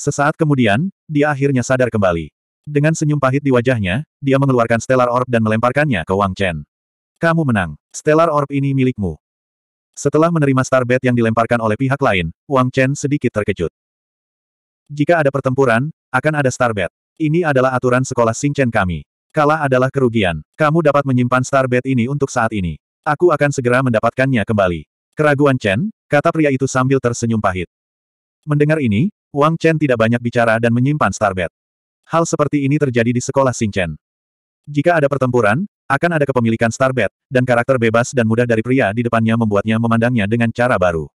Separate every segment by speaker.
Speaker 1: Sesaat kemudian, dia akhirnya sadar kembali. Dengan senyum pahit di wajahnya, dia mengeluarkan Stellar Orb dan melemparkannya ke Wang Chen. Kamu menang. Stellar Orb ini milikmu. Setelah menerima Star starbait yang dilemparkan oleh pihak lain, Wang Chen sedikit terkejut. Jika ada pertempuran, akan ada Star starbait. Ini adalah aturan sekolah Chen kami. Kalah adalah kerugian. Kamu dapat menyimpan Star starbait ini untuk saat ini. Aku akan segera mendapatkannya kembali. Keraguan Chen, kata pria itu sambil tersenyum pahit. Mendengar ini, Wang Chen tidak banyak bicara dan menyimpan starbet. Hal seperti ini terjadi di sekolah Xing Chen. Jika ada pertempuran, akan ada kepemilikan starbet dan karakter bebas dan mudah dari pria di depannya membuatnya memandangnya dengan cara baru.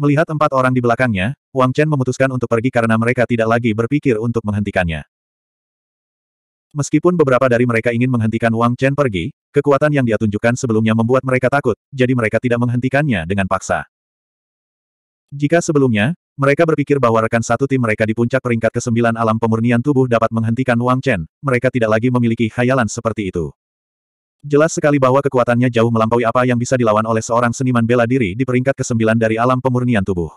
Speaker 1: Melihat empat orang di belakangnya, Wang Chen memutuskan untuk pergi karena mereka tidak lagi berpikir untuk menghentikannya. Meskipun beberapa dari mereka ingin menghentikan Wang Chen pergi, kekuatan yang dia tunjukkan sebelumnya membuat mereka takut, jadi mereka tidak menghentikannya dengan paksa. Jika sebelumnya, mereka berpikir bahwa rekan satu tim mereka di puncak peringkat ke-9 alam pemurnian tubuh dapat menghentikan Wang Chen, mereka tidak lagi memiliki khayalan seperti itu. Jelas sekali bahwa kekuatannya jauh melampaui apa yang bisa dilawan oleh seorang seniman bela diri di peringkat ke-9 dari alam pemurnian tubuh.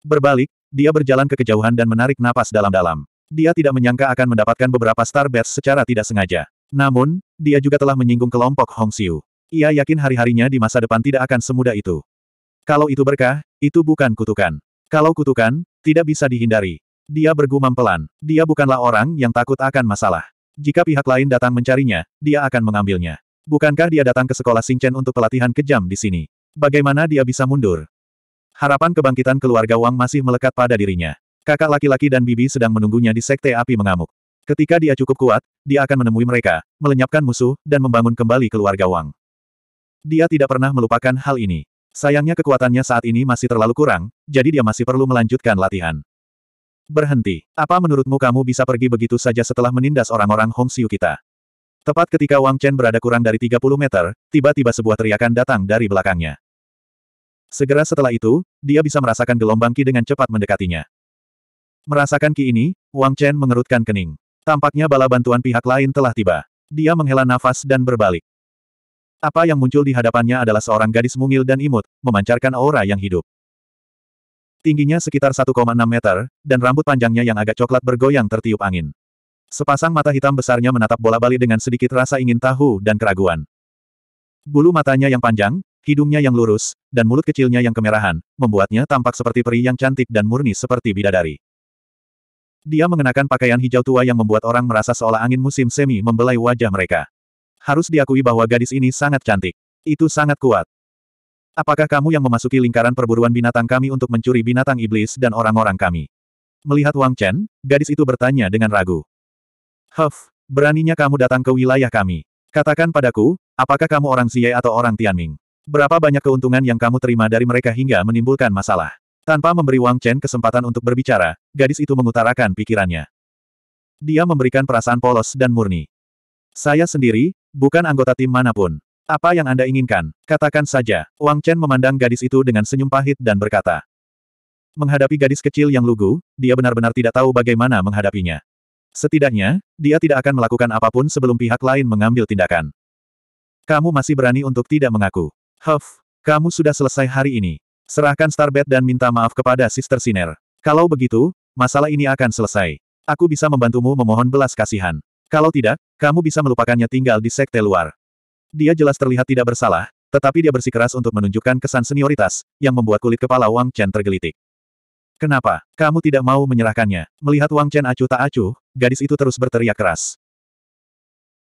Speaker 1: Berbalik, dia berjalan ke kejauhan dan menarik napas dalam-dalam. Dia tidak menyangka akan mendapatkan beberapa star starbats secara tidak sengaja. Namun, dia juga telah menyinggung kelompok Hong Xiu. Ia yakin hari-harinya di masa depan tidak akan semudah itu. Kalau itu berkah, itu bukan kutukan. Kalau kutukan, tidak bisa dihindari. Dia bergumam pelan. Dia bukanlah orang yang takut akan masalah. Jika pihak lain datang mencarinya, dia akan mengambilnya. Bukankah dia datang ke sekolah Singchen untuk pelatihan kejam di sini? Bagaimana dia bisa mundur? Harapan kebangkitan keluarga Wang masih melekat pada dirinya. Kakak laki-laki dan bibi sedang menunggunya di sekte api mengamuk. Ketika dia cukup kuat, dia akan menemui mereka, melenyapkan musuh, dan membangun kembali keluarga Wang. Dia tidak pernah melupakan hal ini. Sayangnya kekuatannya saat ini masih terlalu kurang, jadi dia masih perlu melanjutkan latihan. Berhenti. Apa menurutmu kamu bisa pergi begitu saja setelah menindas orang-orang Hong Xiu kita? Tepat ketika Wang Chen berada kurang dari 30 meter, tiba-tiba sebuah teriakan datang dari belakangnya. Segera setelah itu, dia bisa merasakan gelombang Ki dengan cepat mendekatinya. Merasakan Ki ini, Wang Chen mengerutkan kening. Tampaknya bala bantuan pihak lain telah tiba. Dia menghela nafas dan berbalik. Apa yang muncul di hadapannya adalah seorang gadis mungil dan imut, memancarkan aura yang hidup. Tingginya sekitar 1,6 meter, dan rambut panjangnya yang agak coklat bergoyang tertiup angin. Sepasang mata hitam besarnya menatap bola bali dengan sedikit rasa ingin tahu dan keraguan. Bulu matanya yang panjang, hidungnya yang lurus, dan mulut kecilnya yang kemerahan, membuatnya tampak seperti peri yang cantik dan murni seperti bidadari. Dia mengenakan pakaian hijau tua yang membuat orang merasa seolah angin musim semi membelai wajah mereka. Harus diakui bahwa gadis ini sangat cantik. Itu sangat kuat. Apakah kamu yang memasuki lingkaran perburuan binatang kami untuk mencuri binatang iblis dan orang-orang kami? Melihat Wang Chen, gadis itu bertanya dengan ragu. Huff, beraninya kamu datang ke wilayah kami. Katakan padaku, apakah kamu orang Xie atau orang Tianming? Berapa banyak keuntungan yang kamu terima dari mereka hingga menimbulkan masalah? Tanpa memberi Wang Chen kesempatan untuk berbicara, gadis itu mengutarakan pikirannya. Dia memberikan perasaan polos dan murni. Saya sendiri, Bukan anggota tim manapun. Apa yang Anda inginkan? Katakan saja. Wang Chen memandang gadis itu dengan senyum pahit dan berkata. Menghadapi gadis kecil yang lugu, dia benar-benar tidak tahu bagaimana menghadapinya. Setidaknya, dia tidak akan melakukan apapun sebelum pihak lain mengambil tindakan. Kamu masih berani untuk tidak mengaku. Huff, kamu sudah selesai hari ini. Serahkan Starbet dan minta maaf kepada Sister Siner. Kalau begitu, masalah ini akan selesai. Aku bisa membantumu memohon belas kasihan. Kalau tidak, kamu bisa melupakannya tinggal di sekte luar. Dia jelas terlihat tidak bersalah, tetapi dia bersikeras untuk menunjukkan kesan senioritas, yang membuat kulit kepala Wang Chen tergelitik. Kenapa? Kamu tidak mau menyerahkannya. Melihat Wang Chen acuh tak acuh, gadis itu terus berteriak keras.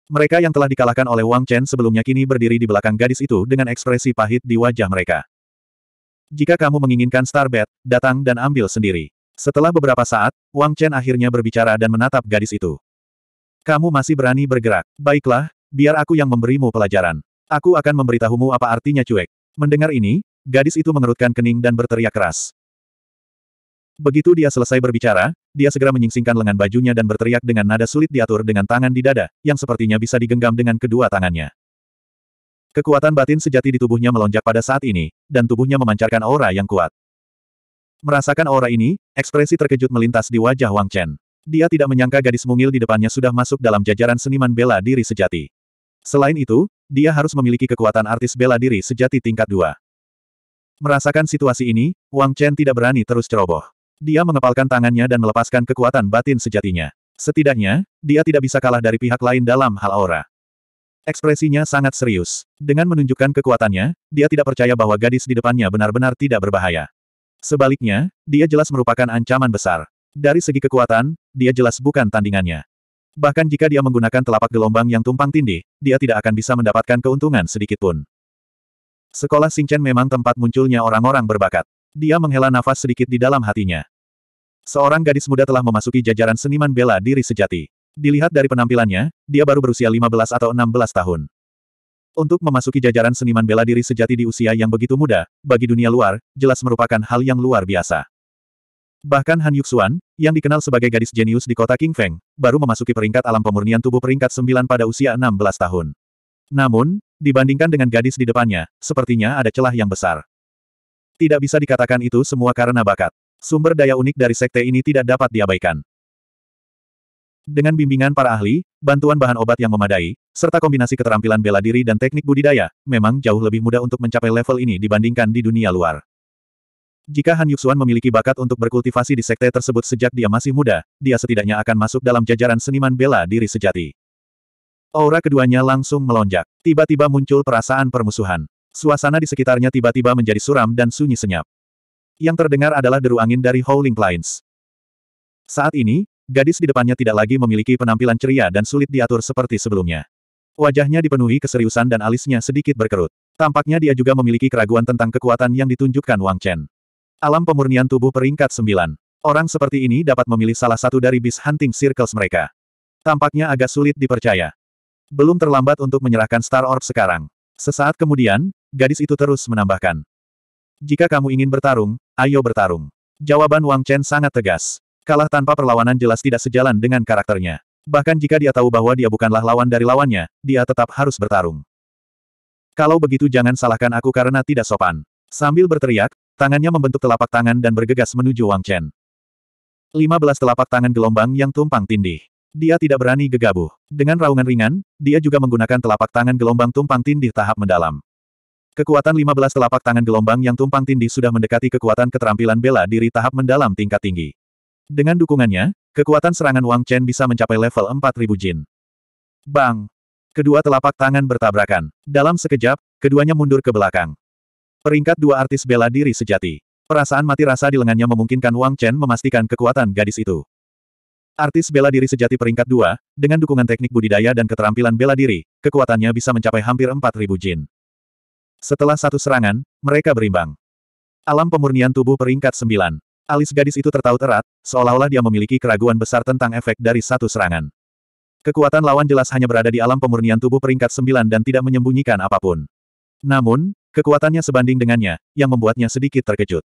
Speaker 1: Mereka yang telah dikalahkan oleh Wang Chen sebelumnya kini berdiri di belakang gadis itu dengan ekspresi pahit di wajah mereka. Jika kamu menginginkan Starbed, datang dan ambil sendiri. Setelah beberapa saat, Wang Chen akhirnya berbicara dan menatap gadis itu. Kamu masih berani bergerak. Baiklah, biar aku yang memberimu pelajaran. Aku akan memberitahumu apa artinya cuek. Mendengar ini, gadis itu mengerutkan kening dan berteriak keras. Begitu dia selesai berbicara, dia segera menyingsingkan lengan bajunya dan berteriak dengan nada sulit diatur dengan tangan di dada, yang sepertinya bisa digenggam dengan kedua tangannya. Kekuatan batin sejati di tubuhnya melonjak pada saat ini, dan tubuhnya memancarkan aura yang kuat. Merasakan aura ini, ekspresi terkejut melintas di wajah Wang Chen. Dia tidak menyangka gadis mungil di depannya sudah masuk dalam jajaran seniman bela diri sejati. Selain itu, dia harus memiliki kekuatan artis bela diri sejati tingkat dua. Merasakan situasi ini, Wang Chen tidak berani terus ceroboh. Dia mengepalkan tangannya dan melepaskan kekuatan batin sejatinya. Setidaknya, dia tidak bisa kalah dari pihak lain dalam hal aura. Ekspresinya sangat serius. Dengan menunjukkan kekuatannya, dia tidak percaya bahwa gadis di depannya benar-benar tidak berbahaya. Sebaliknya, dia jelas merupakan ancaman besar. Dari segi kekuatan, dia jelas bukan tandingannya. Bahkan jika dia menggunakan telapak gelombang yang tumpang tindih, dia tidak akan bisa mendapatkan keuntungan sedikit pun. Sekolah Singchen memang tempat munculnya orang-orang berbakat. Dia menghela nafas sedikit di dalam hatinya. Seorang gadis muda telah memasuki jajaran seniman bela diri sejati. Dilihat dari penampilannya, dia baru berusia 15 atau 16 tahun. Untuk memasuki jajaran seniman bela diri sejati di usia yang begitu muda, bagi dunia luar, jelas merupakan hal yang luar biasa. Bahkan Han Yuxuan, yang dikenal sebagai gadis jenius di kota King Feng, baru memasuki peringkat alam pemurnian tubuh peringkat 9 pada usia 16 tahun. Namun, dibandingkan dengan gadis di depannya, sepertinya ada celah yang besar. Tidak bisa dikatakan itu semua karena bakat. Sumber daya unik dari sekte ini tidak dapat diabaikan. Dengan bimbingan para ahli, bantuan bahan obat yang memadai, serta kombinasi keterampilan bela diri dan teknik budidaya, memang jauh lebih mudah untuk mencapai level ini dibandingkan di dunia luar. Jika Han Yuxuan memiliki bakat untuk berkultivasi di sekte tersebut sejak dia masih muda, dia setidaknya akan masuk dalam jajaran seniman bela diri sejati. Aura keduanya langsung melonjak. Tiba-tiba muncul perasaan permusuhan. Suasana di sekitarnya tiba-tiba menjadi suram dan sunyi senyap. Yang terdengar adalah deru angin dari Howling Plains. Saat ini, gadis di depannya tidak lagi memiliki penampilan ceria dan sulit diatur seperti sebelumnya. Wajahnya dipenuhi keseriusan dan alisnya sedikit berkerut. Tampaknya dia juga memiliki keraguan tentang kekuatan yang ditunjukkan Wang Chen. Alam pemurnian tubuh peringkat 9. Orang seperti ini dapat memilih salah satu dari bis hunting circles mereka. Tampaknya agak sulit dipercaya. Belum terlambat untuk menyerahkan Star Orb sekarang. Sesaat kemudian, gadis itu terus menambahkan. Jika kamu ingin bertarung, ayo bertarung. Jawaban Wang Chen sangat tegas. Kalah tanpa perlawanan jelas tidak sejalan dengan karakternya. Bahkan jika dia tahu bahwa dia bukanlah lawan dari lawannya, dia tetap harus bertarung. Kalau begitu jangan salahkan aku karena tidak sopan. Sambil berteriak, Tangannya membentuk telapak tangan dan bergegas menuju Wang Chen. 15 telapak tangan gelombang yang tumpang tindih. Dia tidak berani gegabah. Dengan raungan ringan, dia juga menggunakan telapak tangan gelombang tumpang tindih tahap mendalam. Kekuatan 15 telapak tangan gelombang yang tumpang tindih sudah mendekati kekuatan keterampilan bela diri tahap mendalam tingkat tinggi. Dengan dukungannya, kekuatan serangan Wang Chen bisa mencapai level 4000 jin. Bang! Kedua telapak tangan bertabrakan. Dalam sekejap, keduanya mundur ke belakang. Peringkat dua artis bela diri sejati. Perasaan mati rasa di lengannya memungkinkan Wang Chen memastikan kekuatan gadis itu. Artis bela diri sejati peringkat dua, dengan dukungan teknik budidaya dan keterampilan bela diri, kekuatannya bisa mencapai hampir 4.000 jin. Setelah satu serangan, mereka berimbang. Alam pemurnian tubuh peringkat sembilan. Alis gadis itu tertaut erat, seolah-olah dia memiliki keraguan besar tentang efek dari satu serangan. Kekuatan lawan jelas hanya berada di alam pemurnian tubuh peringkat sembilan dan tidak menyembunyikan apapun. Namun, Kekuatannya sebanding dengannya, yang membuatnya sedikit terkejut.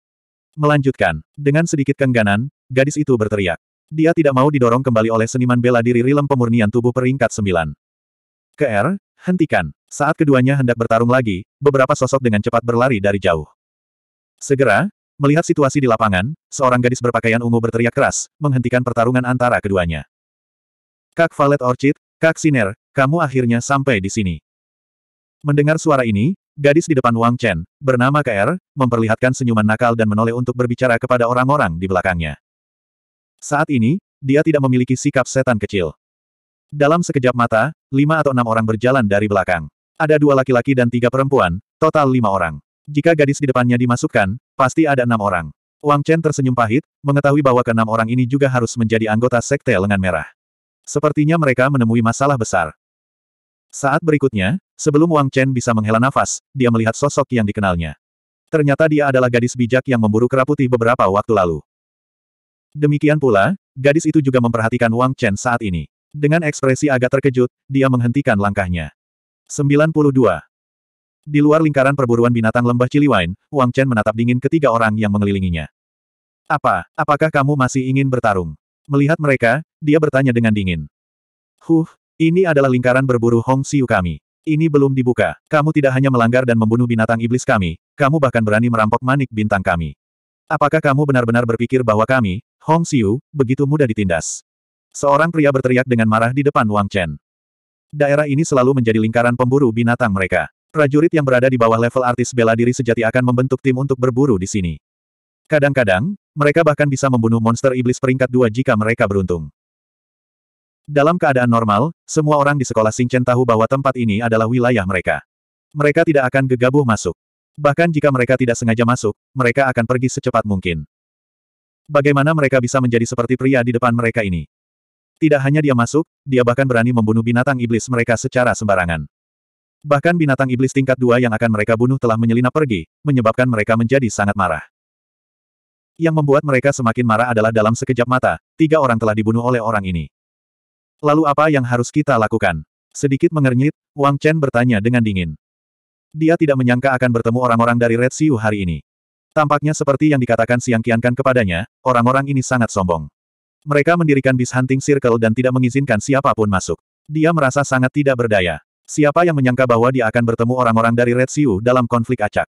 Speaker 1: Melanjutkan, dengan sedikit kengganan, gadis itu berteriak. Dia tidak mau didorong kembali oleh seniman bela diri rilem pemurnian tubuh peringkat sembilan. KR, hentikan. Saat keduanya hendak bertarung lagi, beberapa sosok dengan cepat berlari dari jauh. Segera, melihat situasi di lapangan, seorang gadis berpakaian ungu berteriak keras, menghentikan pertarungan antara keduanya. Kak Valet Orchid, Kak Siner, kamu akhirnya sampai di sini. Mendengar suara ini, Gadis di depan Wang Chen, bernama KR, er, memperlihatkan senyuman nakal dan menoleh untuk berbicara kepada orang-orang di belakangnya. Saat ini, dia tidak memiliki sikap setan kecil. Dalam sekejap mata, lima atau enam orang berjalan dari belakang. Ada dua laki-laki dan tiga perempuan, total lima orang. Jika gadis di depannya dimasukkan, pasti ada enam orang. Wang Chen tersenyum pahit, mengetahui bahwa keenam orang ini juga harus menjadi anggota Sekte Lengan Merah. Sepertinya mereka menemui masalah besar. Saat berikutnya, Sebelum Wang Chen bisa menghela nafas, dia melihat sosok yang dikenalnya. Ternyata dia adalah gadis bijak yang memburu kera putih beberapa waktu lalu. Demikian pula, gadis itu juga memperhatikan Wang Chen saat ini. Dengan ekspresi agak terkejut, dia menghentikan langkahnya. 92. Di luar lingkaran perburuan binatang lembah Ciliwain, Wang Chen menatap dingin ketiga orang yang mengelilinginya. Apa, apakah kamu masih ingin bertarung? Melihat mereka, dia bertanya dengan dingin. Huh, ini adalah lingkaran berburu Hong Siu kami. Ini belum dibuka. Kamu tidak hanya melanggar dan membunuh binatang iblis kami, kamu bahkan berani merampok manik bintang kami. Apakah kamu benar-benar berpikir bahwa kami, Hong Xiu, begitu mudah ditindas? Seorang pria berteriak dengan marah di depan Wang Chen. Daerah ini selalu menjadi lingkaran pemburu binatang mereka. Prajurit yang berada di bawah level artis bela diri sejati akan membentuk tim untuk berburu di sini. Kadang-kadang, mereka bahkan bisa membunuh monster iblis peringkat dua jika mereka beruntung. Dalam keadaan normal, semua orang di sekolah Singchen tahu bahwa tempat ini adalah wilayah mereka. Mereka tidak akan gegabah masuk. Bahkan jika mereka tidak sengaja masuk, mereka akan pergi secepat mungkin. Bagaimana mereka bisa menjadi seperti pria di depan mereka ini? Tidak hanya dia masuk, dia bahkan berani membunuh binatang iblis mereka secara sembarangan. Bahkan binatang iblis tingkat dua yang akan mereka bunuh telah menyelinap pergi, menyebabkan mereka menjadi sangat marah. Yang membuat mereka semakin marah adalah dalam sekejap mata, tiga orang telah dibunuh oleh orang ini. Lalu apa yang harus kita lakukan? Sedikit mengernyit, Wang Chen bertanya dengan dingin. Dia tidak menyangka akan bertemu orang-orang dari Red Siu hari ini. Tampaknya seperti yang dikatakan Siang Kiankan kepadanya, orang-orang ini sangat sombong. Mereka mendirikan bis hunting circle dan tidak mengizinkan siapapun masuk. Dia merasa sangat tidak berdaya. Siapa yang menyangka bahwa dia akan bertemu orang-orang dari Red Siu dalam konflik acak?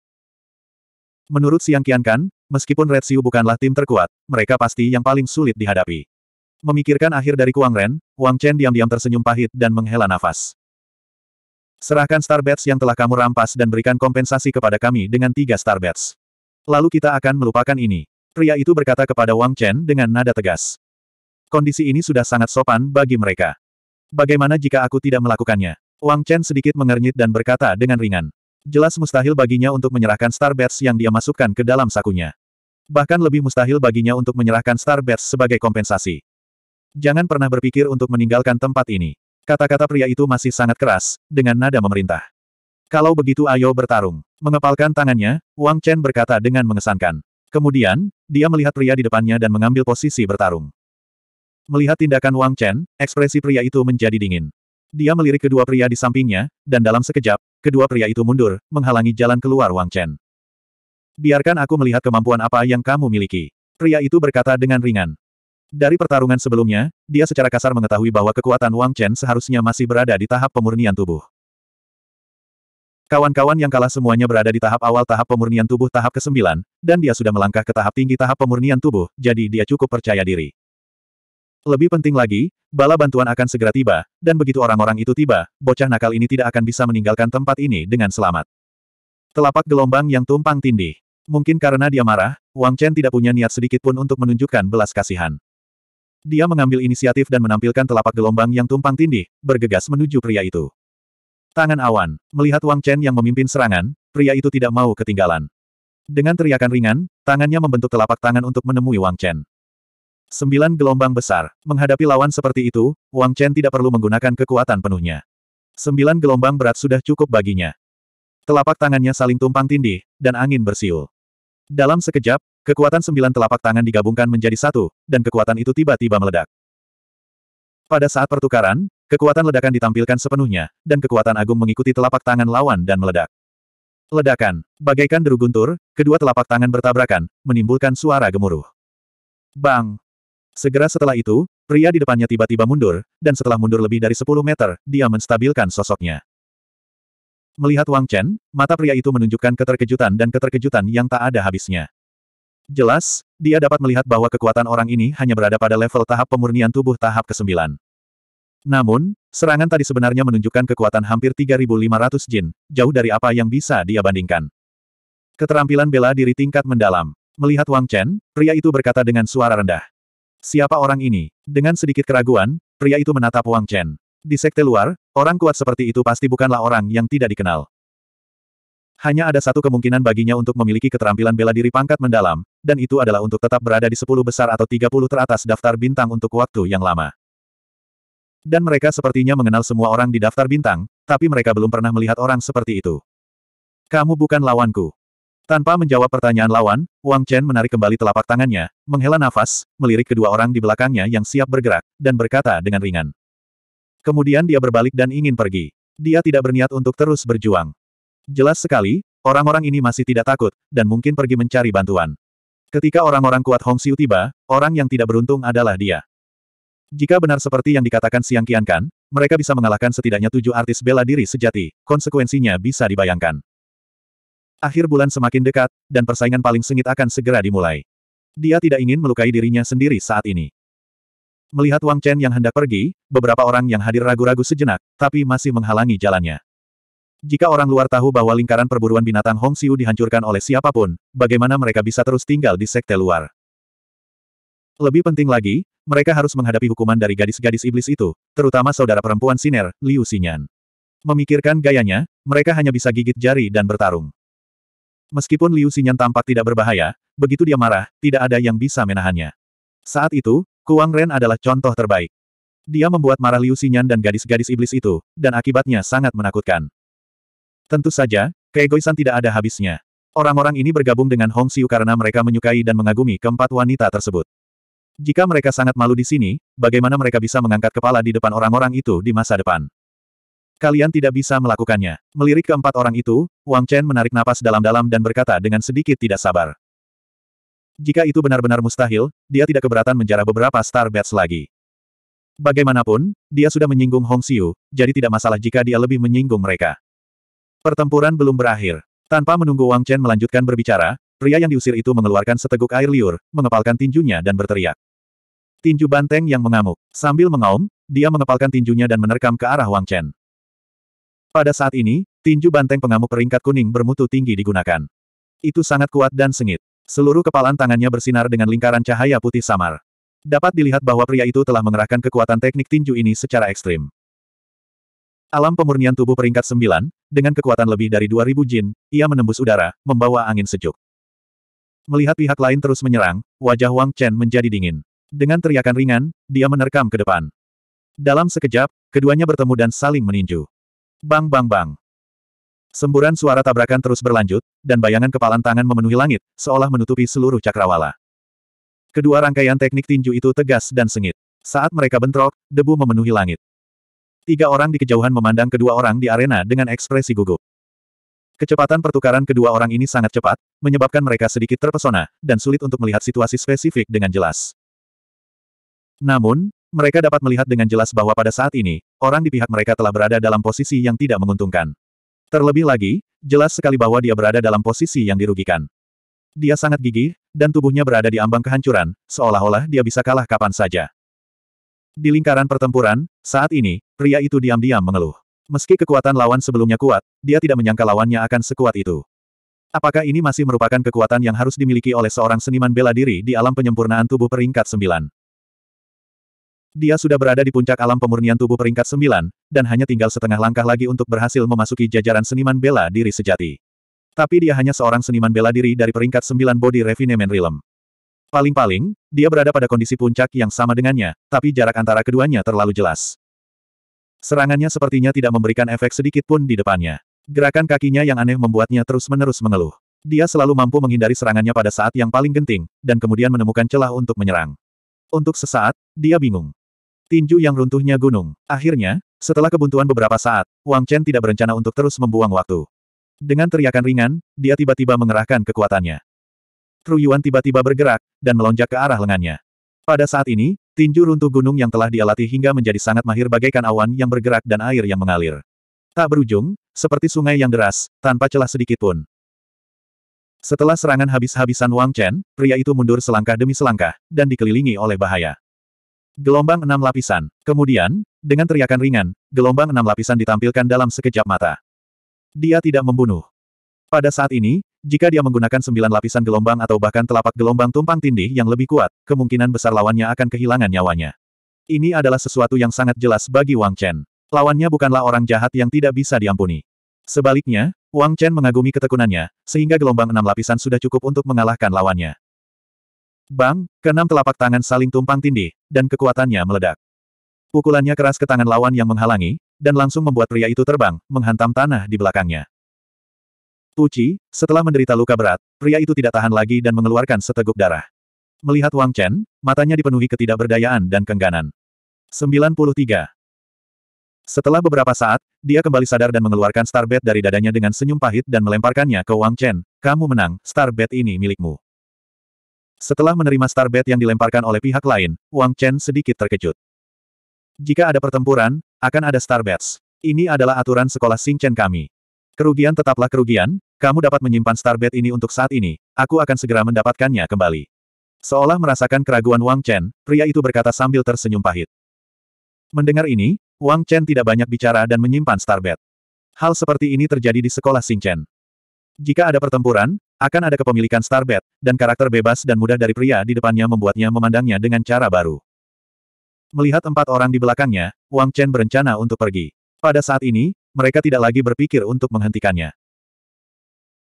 Speaker 1: Menurut Siang Kiankan, meskipun Red Siu bukanlah tim terkuat, mereka pasti yang paling sulit dihadapi. Memikirkan akhir dari Kuang Ren, Wang Chen diam-diam tersenyum pahit dan menghela nafas. Serahkan Starbats yang telah kamu rampas dan berikan kompensasi kepada kami dengan tiga Starbats. Lalu kita akan melupakan ini. Pria itu berkata kepada Wang Chen dengan nada tegas. Kondisi ini sudah sangat sopan bagi mereka. Bagaimana jika aku tidak melakukannya? Wang Chen sedikit mengernyit dan berkata dengan ringan. Jelas mustahil baginya untuk menyerahkan Starbats yang dia masukkan ke dalam sakunya. Bahkan lebih mustahil baginya untuk menyerahkan Starbats sebagai kompensasi. Jangan pernah berpikir untuk meninggalkan tempat ini. Kata-kata pria itu masih sangat keras, dengan nada memerintah. Kalau begitu ayo bertarung. Mengepalkan tangannya, Wang Chen berkata dengan mengesankan. Kemudian, dia melihat pria di depannya dan mengambil posisi bertarung. Melihat tindakan Wang Chen, ekspresi pria itu menjadi dingin. Dia melirik kedua pria di sampingnya, dan dalam sekejap, kedua pria itu mundur, menghalangi jalan keluar Wang Chen. Biarkan aku melihat kemampuan apa yang kamu miliki. Pria itu berkata dengan ringan. Dari pertarungan sebelumnya, dia secara kasar mengetahui bahwa kekuatan Wang Chen seharusnya masih berada di tahap pemurnian tubuh. Kawan-kawan yang kalah semuanya berada di tahap awal tahap pemurnian tubuh tahap ke-9, dan dia sudah melangkah ke tahap tinggi tahap pemurnian tubuh, jadi dia cukup percaya diri. Lebih penting lagi, bala bantuan akan segera tiba, dan begitu orang-orang itu tiba, bocah nakal ini tidak akan bisa meninggalkan tempat ini dengan selamat. Telapak gelombang yang tumpang tindih. Mungkin karena dia marah, Wang Chen tidak punya niat sedikit pun untuk menunjukkan belas kasihan. Dia mengambil inisiatif dan menampilkan telapak gelombang yang tumpang tindih, bergegas menuju pria itu. Tangan awan, melihat Wang Chen yang memimpin serangan, pria itu tidak mau ketinggalan. Dengan teriakan ringan, tangannya membentuk telapak tangan untuk menemui Wang Chen. Sembilan gelombang besar, menghadapi lawan seperti itu, Wang Chen tidak perlu menggunakan kekuatan penuhnya. Sembilan gelombang berat sudah cukup baginya. Telapak tangannya saling tumpang tindih, dan angin bersiul. Dalam sekejap, Kekuatan sembilan telapak tangan digabungkan menjadi satu, dan kekuatan itu tiba-tiba meledak. Pada saat pertukaran, kekuatan ledakan ditampilkan sepenuhnya, dan kekuatan agung mengikuti telapak tangan lawan dan meledak. Ledakan, bagaikan deru guntur, kedua telapak tangan bertabrakan, menimbulkan suara gemuruh. Bang! Segera setelah itu, pria di depannya tiba-tiba mundur, dan setelah mundur lebih dari 10 meter, dia menstabilkan sosoknya. Melihat Wang Chen, mata pria itu menunjukkan keterkejutan dan keterkejutan yang tak ada habisnya. Jelas, dia dapat melihat bahwa kekuatan orang ini hanya berada pada level tahap pemurnian tubuh tahap ke-9. Namun, serangan tadi sebenarnya menunjukkan kekuatan hampir 3.500 jin, jauh dari apa yang bisa dia bandingkan. Keterampilan bela diri tingkat mendalam. Melihat Wang Chen, pria itu berkata dengan suara rendah. Siapa orang ini? Dengan sedikit keraguan, pria itu menatap Wang Chen. Di sekte luar, orang kuat seperti itu pasti bukanlah orang yang tidak dikenal. Hanya ada satu kemungkinan baginya untuk memiliki keterampilan bela diri pangkat mendalam, dan itu adalah untuk tetap berada di 10 besar atau 30 teratas daftar bintang untuk waktu yang lama. Dan mereka sepertinya mengenal semua orang di daftar bintang, tapi mereka belum pernah melihat orang seperti itu. Kamu bukan lawanku. Tanpa menjawab pertanyaan lawan, Wang Chen menarik kembali telapak tangannya, menghela nafas, melirik kedua orang di belakangnya yang siap bergerak, dan berkata dengan ringan. Kemudian dia berbalik dan ingin pergi. Dia tidak berniat untuk terus berjuang. Jelas sekali, orang-orang ini masih tidak takut, dan mungkin pergi mencari bantuan. Ketika orang-orang kuat Hong Xiu tiba, orang yang tidak beruntung adalah dia. Jika benar seperti yang dikatakan Siang Kian Kan, mereka bisa mengalahkan setidaknya tujuh artis bela diri sejati, konsekuensinya bisa dibayangkan. Akhir bulan semakin dekat, dan persaingan paling sengit akan segera dimulai. Dia tidak ingin melukai dirinya sendiri saat ini. Melihat Wang Chen yang hendak pergi, beberapa orang yang hadir ragu-ragu sejenak, tapi masih menghalangi jalannya. Jika orang luar tahu bahwa lingkaran perburuan binatang Hong Xiu dihancurkan oleh siapapun, bagaimana mereka bisa terus tinggal di sekte luar? Lebih penting lagi, mereka harus menghadapi hukuman dari gadis-gadis iblis itu, terutama saudara perempuan Siner, Liu Xinyan. Memikirkan gayanya, mereka hanya bisa gigit jari dan bertarung. Meskipun Liu Xinyan tampak tidak berbahaya, begitu dia marah, tidak ada yang bisa menahannya. Saat itu, Kuang Ren adalah contoh terbaik. Dia membuat marah Liu Xinyan dan gadis-gadis iblis itu, dan akibatnya sangat menakutkan. Tentu saja, keegoisan tidak ada habisnya. Orang-orang ini bergabung dengan Hong Xiu karena mereka menyukai dan mengagumi keempat wanita tersebut. Jika mereka sangat malu di sini, bagaimana mereka bisa mengangkat kepala di depan orang-orang itu di masa depan? Kalian tidak bisa melakukannya. Melirik keempat orang itu, Wang Chen menarik napas dalam-dalam dan berkata dengan sedikit tidak sabar. Jika itu benar-benar mustahil, dia tidak keberatan menjarah beberapa Star Bats lagi. Bagaimanapun, dia sudah menyinggung Hong Xiu, jadi tidak masalah jika dia lebih menyinggung mereka. Pertempuran belum berakhir. Tanpa menunggu Wang Chen melanjutkan berbicara, pria yang diusir itu mengeluarkan seteguk air liur, mengepalkan tinjunya dan berteriak. Tinju banteng yang mengamuk. Sambil mengaum, dia mengepalkan tinjunya dan menerkam ke arah Wang Chen. Pada saat ini, tinju banteng pengamuk peringkat kuning bermutu tinggi digunakan. Itu sangat kuat dan sengit. Seluruh kepalan tangannya bersinar dengan lingkaran cahaya putih samar. Dapat dilihat bahwa pria itu telah mengerahkan kekuatan teknik tinju ini secara ekstrim. Alam pemurnian tubuh peringkat 9, dengan kekuatan lebih dari 2000 jin, ia menembus udara, membawa angin sejuk. Melihat pihak lain terus menyerang, wajah Wang Chen menjadi dingin. Dengan teriakan ringan, dia menerkam ke depan. Dalam sekejap, keduanya bertemu dan saling meninju. Bang bang bang. Semburan suara tabrakan terus berlanjut, dan bayangan kepalan tangan memenuhi langit, seolah menutupi seluruh cakrawala. Kedua rangkaian teknik tinju itu tegas dan sengit. Saat mereka bentrok, debu memenuhi langit. Tiga orang di kejauhan memandang kedua orang di arena dengan ekspresi gugup. Kecepatan pertukaran kedua orang ini sangat cepat, menyebabkan mereka sedikit terpesona, dan sulit untuk melihat situasi spesifik dengan jelas. Namun, mereka dapat melihat dengan jelas bahwa pada saat ini, orang di pihak mereka telah berada dalam posisi yang tidak menguntungkan. Terlebih lagi, jelas sekali bahwa dia berada dalam posisi yang dirugikan. Dia sangat gigih, dan tubuhnya berada di ambang kehancuran, seolah-olah dia bisa kalah kapan saja. Di lingkaran pertempuran, saat ini, pria itu diam-diam mengeluh. Meski kekuatan lawan sebelumnya kuat, dia tidak menyangka lawannya akan sekuat itu. Apakah ini masih merupakan kekuatan yang harus dimiliki oleh seorang seniman bela diri di alam penyempurnaan tubuh peringkat sembilan? Dia sudah berada di puncak alam pemurnian tubuh peringkat sembilan, dan hanya tinggal setengah langkah lagi untuk berhasil memasuki jajaran seniman bela diri sejati. Tapi dia hanya seorang seniman bela diri dari peringkat sembilan Body Refinement Realm. Paling-paling, dia berada pada kondisi puncak yang sama dengannya, tapi jarak antara keduanya terlalu jelas. Serangannya sepertinya tidak memberikan efek sedikit pun di depannya. Gerakan kakinya yang aneh membuatnya terus-menerus mengeluh. Dia selalu mampu menghindari serangannya pada saat yang paling genting, dan kemudian menemukan celah untuk menyerang. Untuk sesaat, dia bingung. Tinju yang runtuhnya gunung. Akhirnya, setelah kebuntuan beberapa saat, Wang Chen tidak berencana untuk terus membuang waktu. Dengan teriakan ringan, dia tiba-tiba mengerahkan kekuatannya. Ruyuan Yuan tiba-tiba bergerak, dan melonjak ke arah lengannya. Pada saat ini, tinju runtuh gunung yang telah dia latih hingga menjadi sangat mahir bagaikan awan yang bergerak dan air yang mengalir. Tak berujung, seperti sungai yang deras, tanpa celah sedikit pun. Setelah serangan habis-habisan Wang Chen, pria itu mundur selangkah demi selangkah, dan dikelilingi oleh bahaya. Gelombang enam lapisan. Kemudian, dengan teriakan ringan, gelombang enam lapisan ditampilkan dalam sekejap mata. Dia tidak membunuh. Pada saat ini, jika dia menggunakan sembilan lapisan gelombang atau bahkan telapak gelombang tumpang tindih yang lebih kuat, kemungkinan besar lawannya akan kehilangan nyawanya. Ini adalah sesuatu yang sangat jelas bagi Wang Chen. Lawannya bukanlah orang jahat yang tidak bisa diampuni. Sebaliknya, Wang Chen mengagumi ketekunannya, sehingga gelombang enam lapisan sudah cukup untuk mengalahkan lawannya. Bang, keenam telapak tangan saling tumpang tindih, dan kekuatannya meledak. Pukulannya keras ke tangan lawan yang menghalangi, dan langsung membuat pria itu terbang, menghantam tanah di belakangnya. Puji, setelah menderita luka berat, pria itu tidak tahan lagi dan mengeluarkan seteguk darah. Melihat Wang Chen, matanya dipenuhi ketidakberdayaan dan kengganan. 93. Setelah beberapa saat, dia kembali sadar dan mengeluarkan Starbet dari dadanya dengan senyum pahit dan melemparkannya ke Wang Chen. Kamu menang, Starbet ini milikmu. Setelah menerima Starbet yang dilemparkan oleh pihak lain, Wang Chen sedikit terkejut. Jika ada pertempuran, akan ada Starbet. Ini adalah aturan sekolah Chen kami. Kerugian tetaplah kerugian, kamu dapat menyimpan Starbet ini untuk saat ini, aku akan segera mendapatkannya kembali. Seolah merasakan keraguan Wang Chen, pria itu berkata sambil tersenyum pahit. Mendengar ini, Wang Chen tidak banyak bicara dan menyimpan Starbet. Hal seperti ini terjadi di sekolah Chen. Jika ada pertempuran, akan ada kepemilikan Starbet, dan karakter bebas dan mudah dari pria di depannya membuatnya memandangnya dengan cara baru. Melihat empat orang di belakangnya, Wang Chen berencana untuk pergi. Pada saat ini, mereka tidak lagi berpikir untuk menghentikannya.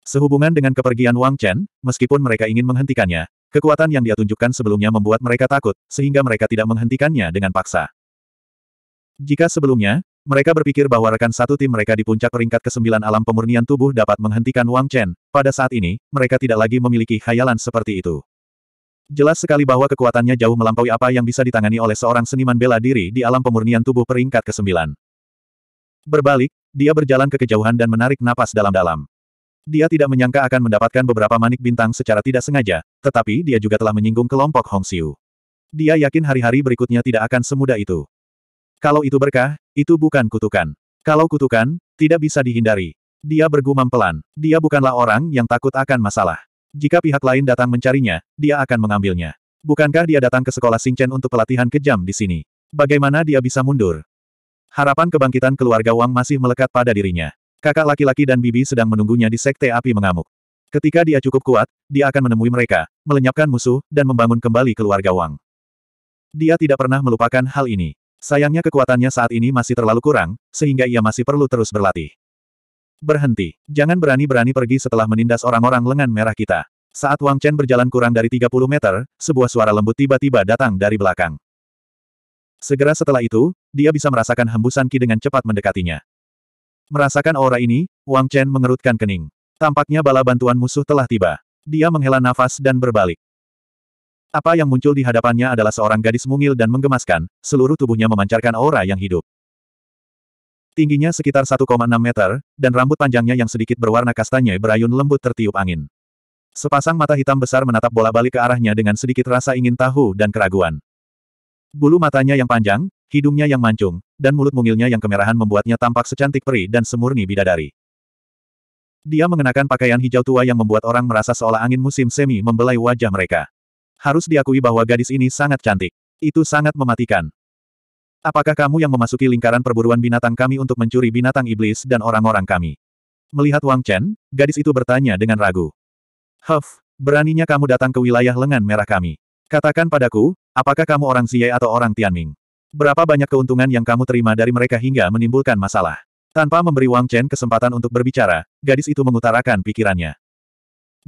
Speaker 1: Sehubungan dengan kepergian Wang Chen, meskipun mereka ingin menghentikannya, kekuatan yang dia tunjukkan sebelumnya membuat mereka takut, sehingga mereka tidak menghentikannya dengan paksa. Jika sebelumnya, mereka berpikir bahwa rekan satu tim mereka di puncak peringkat kesembilan alam pemurnian tubuh dapat menghentikan Wang Chen, pada saat ini, mereka tidak lagi memiliki khayalan seperti itu. Jelas sekali bahwa kekuatannya jauh melampaui apa yang bisa ditangani oleh seorang seniman bela diri di alam pemurnian tubuh peringkat kesembilan. Berbalik, dia berjalan ke kejauhan dan menarik napas dalam-dalam. Dia tidak menyangka akan mendapatkan beberapa manik bintang secara tidak sengaja, tetapi dia juga telah menyinggung kelompok Hong Xiu. Dia yakin hari-hari berikutnya tidak akan semudah itu. Kalau itu berkah, itu bukan kutukan. Kalau kutukan, tidak bisa dihindari. Dia bergumam pelan. Dia bukanlah orang yang takut akan masalah. Jika pihak lain datang mencarinya, dia akan mengambilnya. Bukankah dia datang ke sekolah Singchen untuk pelatihan kejam di sini? Bagaimana dia bisa mundur? Harapan kebangkitan keluarga Wang masih melekat pada dirinya. Kakak laki-laki dan bibi sedang menunggunya di sekte api mengamuk. Ketika dia cukup kuat, dia akan menemui mereka, melenyapkan musuh, dan membangun kembali keluarga Wang. Dia tidak pernah melupakan hal ini. Sayangnya kekuatannya saat ini masih terlalu kurang, sehingga ia masih perlu terus berlatih. Berhenti. Jangan berani-berani pergi setelah menindas orang-orang lengan merah kita. Saat Wang Chen berjalan kurang dari 30 meter, sebuah suara lembut tiba-tiba datang dari belakang. Segera setelah itu, dia bisa merasakan hembusan Ki dengan cepat mendekatinya. Merasakan aura ini, Wang Chen mengerutkan kening. Tampaknya bala bantuan musuh telah tiba. Dia menghela nafas dan berbalik. Apa yang muncul di hadapannya adalah seorang gadis mungil dan menggemaskan, seluruh tubuhnya memancarkan aura yang hidup. Tingginya sekitar 1,6 meter, dan rambut panjangnya yang sedikit berwarna kastanye berayun lembut tertiup angin. Sepasang mata hitam besar menatap bola balik ke arahnya dengan sedikit rasa ingin tahu dan keraguan. Bulu matanya yang panjang, hidungnya yang mancung, dan mulut mungilnya yang kemerahan membuatnya tampak secantik peri dan semurni bidadari. Dia mengenakan pakaian hijau tua yang membuat orang merasa seolah angin musim semi membelai wajah mereka. Harus diakui bahwa gadis ini sangat cantik. Itu sangat mematikan. Apakah kamu yang memasuki lingkaran perburuan binatang kami untuk mencuri binatang iblis dan orang-orang kami? Melihat Wang Chen, gadis itu bertanya dengan ragu. Huff, beraninya kamu datang ke wilayah lengan merah kami. Katakan padaku, Apakah kamu orang Xie atau orang Tianming? Berapa banyak keuntungan yang kamu terima dari mereka hingga menimbulkan masalah? Tanpa memberi Wang Chen kesempatan untuk berbicara, gadis itu mengutarakan pikirannya.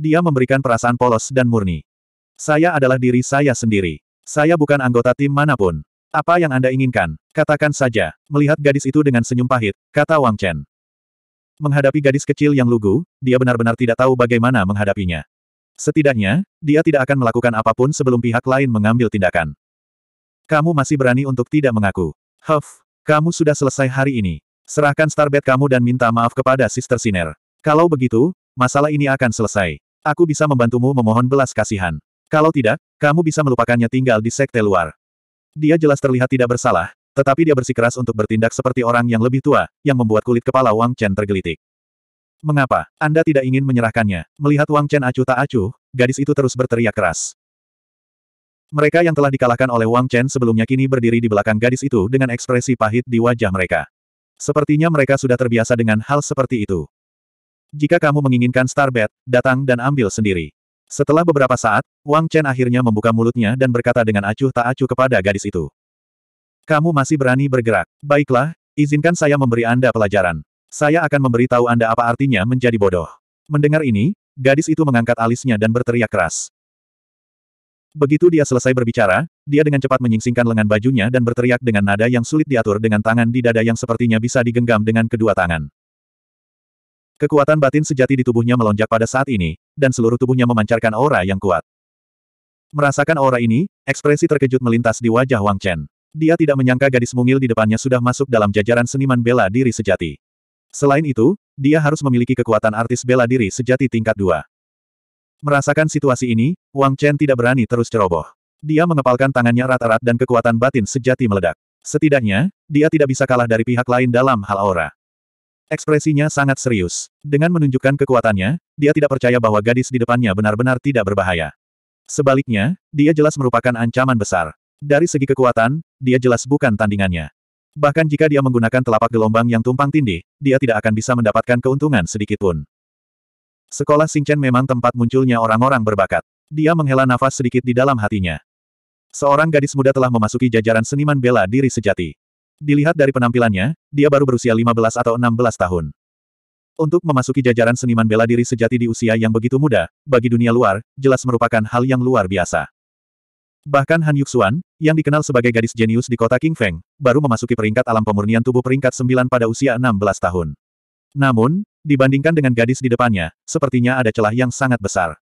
Speaker 1: Dia memberikan perasaan polos dan murni. Saya adalah diri saya sendiri. Saya bukan anggota tim manapun. Apa yang Anda inginkan? Katakan saja. Melihat gadis itu dengan senyum pahit, kata Wang Chen. Menghadapi gadis kecil yang lugu, dia benar-benar tidak tahu bagaimana menghadapinya. Setidaknya, dia tidak akan melakukan apapun sebelum pihak lain mengambil tindakan. Kamu masih berani untuk tidak mengaku. Huff, kamu sudah selesai hari ini. Serahkan starbed kamu dan minta maaf kepada Sister Siner. Kalau begitu, masalah ini akan selesai. Aku bisa membantumu memohon belas kasihan. Kalau tidak, kamu bisa melupakannya tinggal di sekte luar. Dia jelas terlihat tidak bersalah, tetapi dia bersikeras untuk bertindak seperti orang yang lebih tua, yang membuat kulit kepala Wang Chen tergelitik. Mengapa? Anda tidak ingin menyerahkannya. Melihat Wang Chen acuh tak acuh, gadis itu terus berteriak keras. Mereka yang telah dikalahkan oleh Wang Chen sebelumnya kini berdiri di belakang gadis itu dengan ekspresi pahit di wajah mereka. Sepertinya mereka sudah terbiasa dengan hal seperti itu. Jika kamu menginginkan Starbed, datang dan ambil sendiri. Setelah beberapa saat, Wang Chen akhirnya membuka mulutnya dan berkata dengan acuh tak acuh kepada gadis itu. Kamu masih berani bergerak. Baiklah, izinkan saya memberi Anda pelajaran. Saya akan memberitahu Anda apa artinya menjadi bodoh. Mendengar ini, gadis itu mengangkat alisnya dan berteriak keras. Begitu dia selesai berbicara, dia dengan cepat menyingsingkan lengan bajunya dan berteriak dengan nada yang sulit diatur dengan tangan di dada yang sepertinya bisa digenggam dengan kedua tangan. Kekuatan batin sejati di tubuhnya melonjak pada saat ini, dan seluruh tubuhnya memancarkan aura yang kuat. Merasakan aura ini, ekspresi terkejut melintas di wajah Wang Chen. Dia tidak menyangka gadis mungil di depannya sudah masuk dalam jajaran seniman bela diri sejati. Selain itu, dia harus memiliki kekuatan artis bela diri sejati tingkat dua. Merasakan situasi ini, Wang Chen tidak berani terus ceroboh. Dia mengepalkan tangannya rata-rat dan kekuatan batin sejati meledak. Setidaknya, dia tidak bisa kalah dari pihak lain dalam hal aura. Ekspresinya sangat serius. Dengan menunjukkan kekuatannya, dia tidak percaya bahwa gadis di depannya benar-benar tidak berbahaya. Sebaliknya, dia jelas merupakan ancaman besar. Dari segi kekuatan, dia jelas bukan tandingannya. Bahkan jika dia menggunakan telapak gelombang yang tumpang tindih, dia tidak akan bisa mendapatkan keuntungan sedikitpun. Sekolah Singchen memang tempat munculnya orang-orang berbakat. Dia menghela nafas sedikit di dalam hatinya. Seorang gadis muda telah memasuki jajaran seniman bela diri sejati. Dilihat dari penampilannya, dia baru berusia 15 atau 16 tahun. Untuk memasuki jajaran seniman bela diri sejati di usia yang begitu muda, bagi dunia luar, jelas merupakan hal yang luar biasa. Bahkan Han Yuxuan, yang dikenal sebagai gadis jenius di kota King Feng, baru memasuki peringkat alam pemurnian tubuh peringkat 9 pada usia 16 tahun. Namun, dibandingkan dengan gadis di depannya, sepertinya ada celah yang sangat besar.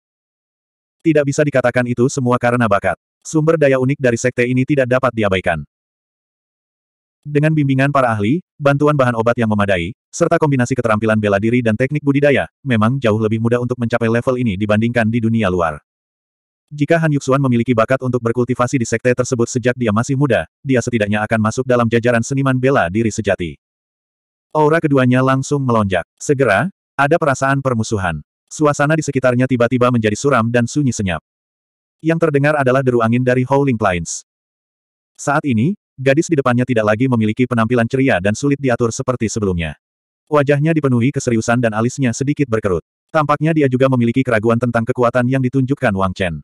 Speaker 1: Tidak bisa dikatakan itu semua karena bakat. Sumber daya unik dari sekte ini tidak dapat diabaikan. Dengan bimbingan para ahli, bantuan bahan obat yang memadai, serta kombinasi keterampilan bela diri dan teknik budidaya, memang jauh lebih mudah untuk mencapai level ini dibandingkan di dunia luar. Jika Han Yuxuan memiliki bakat untuk berkultivasi di sekte tersebut sejak dia masih muda, dia setidaknya akan masuk dalam jajaran seniman bela diri sejati. Aura keduanya langsung melonjak. Segera, ada perasaan permusuhan. Suasana di sekitarnya tiba-tiba menjadi suram dan sunyi senyap. Yang terdengar adalah deru angin dari Howling Plains. Saat ini, gadis di depannya tidak lagi memiliki penampilan ceria dan sulit diatur seperti sebelumnya. Wajahnya dipenuhi keseriusan dan alisnya sedikit berkerut. Tampaknya dia juga memiliki keraguan tentang kekuatan yang ditunjukkan Wang Chen.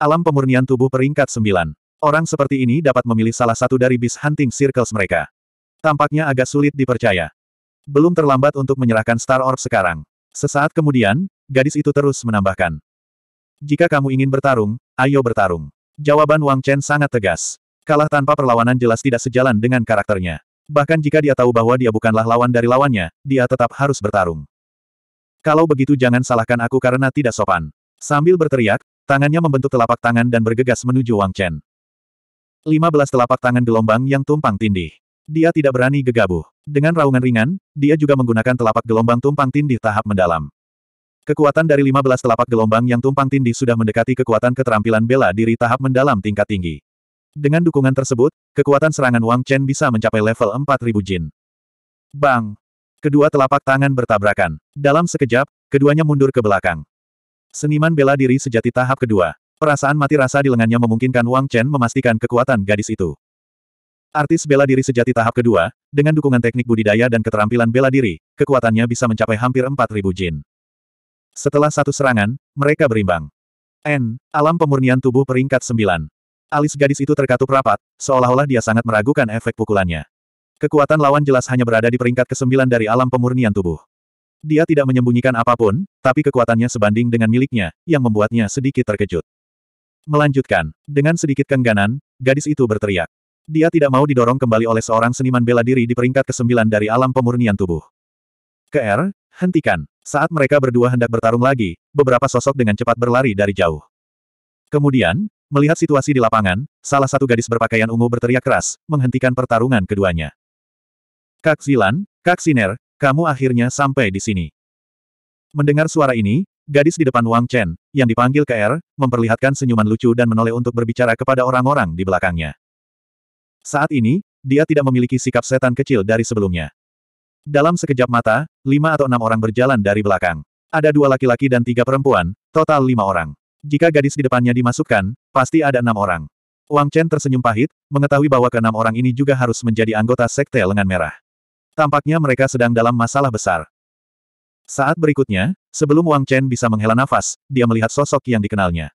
Speaker 1: Alam pemurnian tubuh peringkat 9. Orang seperti ini dapat memilih salah satu dari bis hunting circles mereka. Tampaknya agak sulit dipercaya. Belum terlambat untuk menyerahkan Star Orb sekarang. Sesaat kemudian, gadis itu terus menambahkan. Jika kamu ingin bertarung, ayo bertarung. Jawaban Wang Chen sangat tegas. Kalah tanpa perlawanan jelas tidak sejalan dengan karakternya. Bahkan jika dia tahu bahwa dia bukanlah lawan dari lawannya, dia tetap harus bertarung. Kalau begitu jangan salahkan aku karena tidak sopan. Sambil berteriak, Tangannya membentuk telapak tangan dan bergegas menuju Wang Chen. 15 telapak tangan gelombang yang tumpang tindih. Dia tidak berani gegabah. Dengan raungan ringan, dia juga menggunakan telapak gelombang tumpang tindih tahap mendalam. Kekuatan dari 15 telapak gelombang yang tumpang tindih sudah mendekati kekuatan keterampilan bela diri tahap mendalam tingkat tinggi. Dengan dukungan tersebut, kekuatan serangan Wang Chen bisa mencapai level 4000 jin. Bang! Kedua telapak tangan bertabrakan. Dalam sekejap, keduanya mundur ke belakang. Seniman bela diri sejati tahap kedua. Perasaan mati rasa di lengannya memungkinkan Wang Chen memastikan kekuatan gadis itu. Artis bela diri sejati tahap kedua, dengan dukungan teknik budidaya dan keterampilan bela diri, kekuatannya bisa mencapai hampir 4.000 jin. Setelah satu serangan, mereka berimbang. N. Alam pemurnian tubuh peringkat 9. Alis gadis itu terkatup rapat, seolah-olah dia sangat meragukan efek pukulannya. Kekuatan lawan jelas hanya berada di peringkat ke-9 dari alam pemurnian tubuh. Dia tidak menyembunyikan apapun, tapi kekuatannya sebanding dengan miliknya, yang membuatnya sedikit terkejut. Melanjutkan, dengan sedikit kengganan, gadis itu berteriak. Dia tidak mau didorong kembali oleh seorang seniman bela diri di peringkat ke-9 dari alam pemurnian tubuh. Ker, hentikan. Saat mereka berdua hendak bertarung lagi, beberapa sosok dengan cepat berlari dari jauh. Kemudian, melihat situasi di lapangan, salah satu gadis berpakaian ungu berteriak keras, menghentikan pertarungan keduanya. Kak Zilan, Kak Siner, kamu akhirnya sampai di sini. Mendengar suara ini, gadis di depan Wang Chen, yang dipanggil ke R, er, memperlihatkan senyuman lucu dan menoleh untuk berbicara kepada orang-orang di belakangnya. Saat ini, dia tidak memiliki sikap setan kecil dari sebelumnya. Dalam sekejap mata, lima atau enam orang berjalan dari belakang. Ada dua laki-laki dan tiga perempuan, total lima orang. Jika gadis di depannya dimasukkan, pasti ada enam orang. Wang Chen tersenyum pahit, mengetahui bahwa keenam orang ini juga harus menjadi anggota Sekte Lengan Merah. Tampaknya mereka sedang dalam masalah besar. Saat berikutnya, sebelum Wang Chen bisa menghela nafas, dia melihat sosok yang dikenalnya.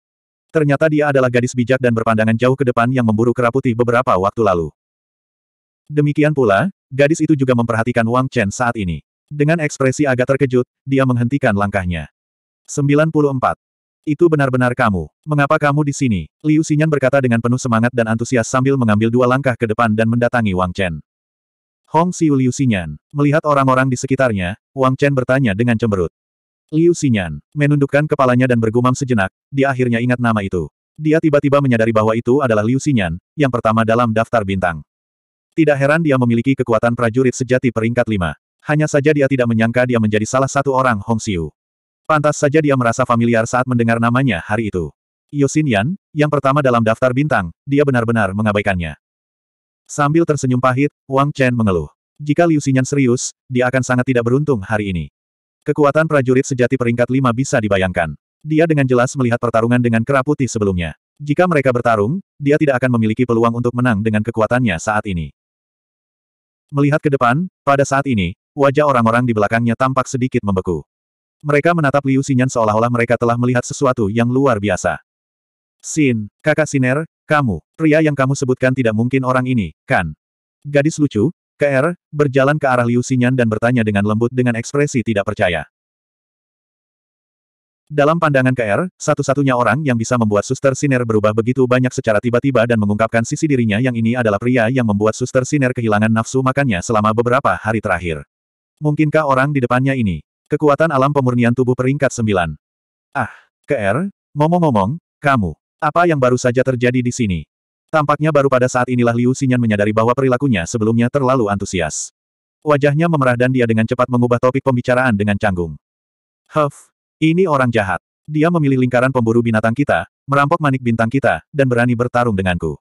Speaker 1: Ternyata dia adalah gadis bijak dan berpandangan jauh ke depan yang memburu kera putih beberapa waktu lalu. Demikian pula, gadis itu juga memperhatikan Wang Chen saat ini. Dengan ekspresi agak terkejut, dia menghentikan langkahnya. 94. Itu benar-benar kamu. Mengapa kamu di sini? Liu Xinyan berkata dengan penuh semangat dan antusias sambil mengambil dua langkah ke depan dan mendatangi Wang Chen. Hong Xiu Liu Xinyan. Melihat orang-orang di sekitarnya, Wang Chen bertanya dengan cemberut. Liu Xinyan, menundukkan kepalanya dan bergumam sejenak, dia akhirnya ingat nama itu. Dia tiba-tiba menyadari bahwa itu adalah Liu Xinyan, yang pertama dalam daftar bintang. Tidak heran dia memiliki kekuatan prajurit sejati peringkat lima. Hanya saja dia tidak menyangka dia menjadi salah satu orang Hong Xiu. Pantas saja dia merasa familiar saat mendengar namanya hari itu. Yosin Yan, yang pertama dalam daftar bintang, dia benar-benar mengabaikannya. Sambil tersenyum pahit, Wang Chen mengeluh. Jika Liu Xinyan serius, dia akan sangat tidak beruntung hari ini. Kekuatan prajurit sejati peringkat lima bisa dibayangkan. Dia dengan jelas melihat pertarungan dengan kera putih sebelumnya. Jika mereka bertarung, dia tidak akan memiliki peluang untuk menang dengan kekuatannya saat ini. Melihat ke depan, pada saat ini, wajah orang-orang di belakangnya tampak sedikit membeku. Mereka menatap Liu Xinyan seolah-olah mereka telah melihat sesuatu yang luar biasa. Sin, kakak Siner, kamu, pria yang kamu sebutkan tidak mungkin orang ini, kan? Gadis lucu, KR, er, berjalan ke arah Liu Xinyan dan bertanya dengan lembut dengan ekspresi tidak percaya. Dalam pandangan KR, er, satu-satunya orang yang bisa membuat suster Siner berubah begitu banyak secara tiba-tiba dan mengungkapkan sisi dirinya yang ini adalah pria yang membuat suster Siner kehilangan nafsu makannya selama beberapa hari terakhir. Mungkinkah orang di depannya ini? Kekuatan alam pemurnian tubuh peringkat 9. Ah, KR, er, ngomong-ngomong, kamu. Apa yang baru saja terjadi di sini? Tampaknya baru pada saat inilah Liu Xinyan menyadari bahwa perilakunya sebelumnya terlalu antusias. Wajahnya memerah dan dia dengan cepat mengubah topik pembicaraan dengan canggung. Huff, ini orang jahat. Dia memilih lingkaran pemburu binatang kita, merampok manik bintang kita, dan berani bertarung denganku.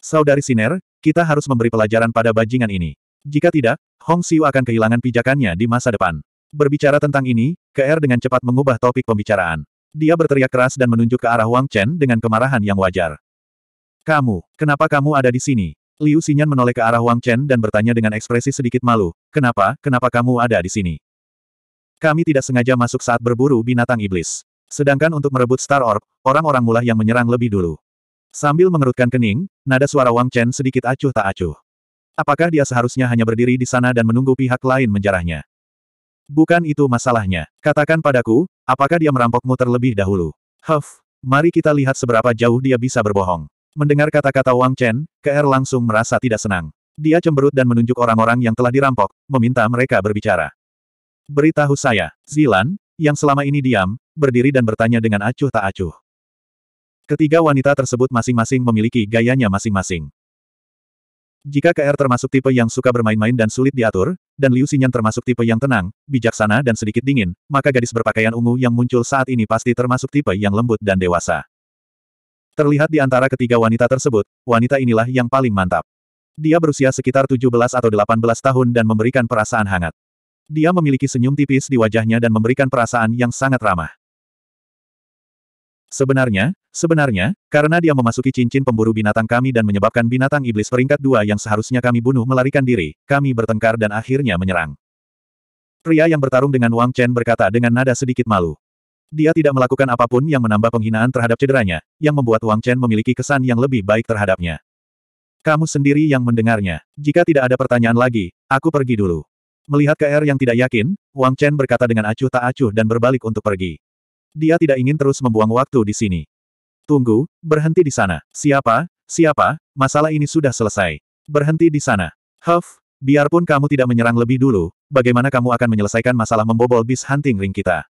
Speaker 1: Saudari Siner, kita harus memberi pelajaran pada bajingan ini. Jika tidak, Hong Xiu akan kehilangan pijakannya di masa depan. Berbicara tentang ini, KR dengan cepat mengubah topik pembicaraan. Dia berteriak keras dan menunjuk ke arah Wang Chen dengan kemarahan yang wajar. Kamu, kenapa kamu ada di sini? Liu Xinyan menoleh ke arah Wang Chen dan bertanya dengan ekspresi sedikit malu, kenapa, kenapa kamu ada di sini? Kami tidak sengaja masuk saat berburu binatang iblis. Sedangkan untuk merebut Star Orb, orang-orang mulah yang menyerang lebih dulu. Sambil mengerutkan kening, nada suara Wang Chen sedikit acuh tak acuh. Apakah dia seharusnya hanya berdiri di sana dan menunggu pihak lain menjarahnya? Bukan itu masalahnya. Katakan padaku, apakah dia merampokmu terlebih dahulu? Huff, mari kita lihat seberapa jauh dia bisa berbohong. Mendengar kata-kata Wang Chen, KR langsung merasa tidak senang. Dia cemberut dan menunjuk orang-orang yang telah dirampok, meminta mereka berbicara. Beritahu saya, Zilan, yang selama ini diam, berdiri dan bertanya dengan acuh tak acuh. Ketiga wanita tersebut masing-masing memiliki gayanya masing-masing. Jika KR termasuk tipe yang suka bermain-main dan sulit diatur, dan Liu Xinyan termasuk tipe yang tenang, bijaksana dan sedikit dingin, maka gadis berpakaian ungu yang muncul saat ini pasti termasuk tipe yang lembut dan dewasa. Terlihat di antara ketiga wanita tersebut, wanita inilah yang paling mantap. Dia berusia sekitar 17 atau 18 tahun dan memberikan perasaan hangat. Dia memiliki senyum tipis di wajahnya dan memberikan perasaan yang sangat ramah. Sebenarnya, Sebenarnya, karena dia memasuki cincin pemburu binatang kami dan menyebabkan binatang iblis peringkat dua yang seharusnya kami bunuh melarikan diri, kami bertengkar dan akhirnya menyerang. Pria yang bertarung dengan Wang Chen berkata dengan nada sedikit malu. Dia tidak melakukan apapun yang menambah penghinaan terhadap cederanya, yang membuat Wang Chen memiliki kesan yang lebih baik terhadapnya. Kamu sendiri yang mendengarnya. Jika tidak ada pertanyaan lagi, aku pergi dulu. Melihat ke KR er yang tidak yakin, Wang Chen berkata dengan acuh tak acuh dan berbalik untuk pergi. Dia tidak ingin terus membuang waktu di sini. Tunggu, berhenti di sana. Siapa, siapa, masalah ini sudah selesai. Berhenti di sana. Huff, biarpun kamu tidak menyerang lebih dulu, bagaimana kamu akan menyelesaikan masalah membobol bis hunting ring kita?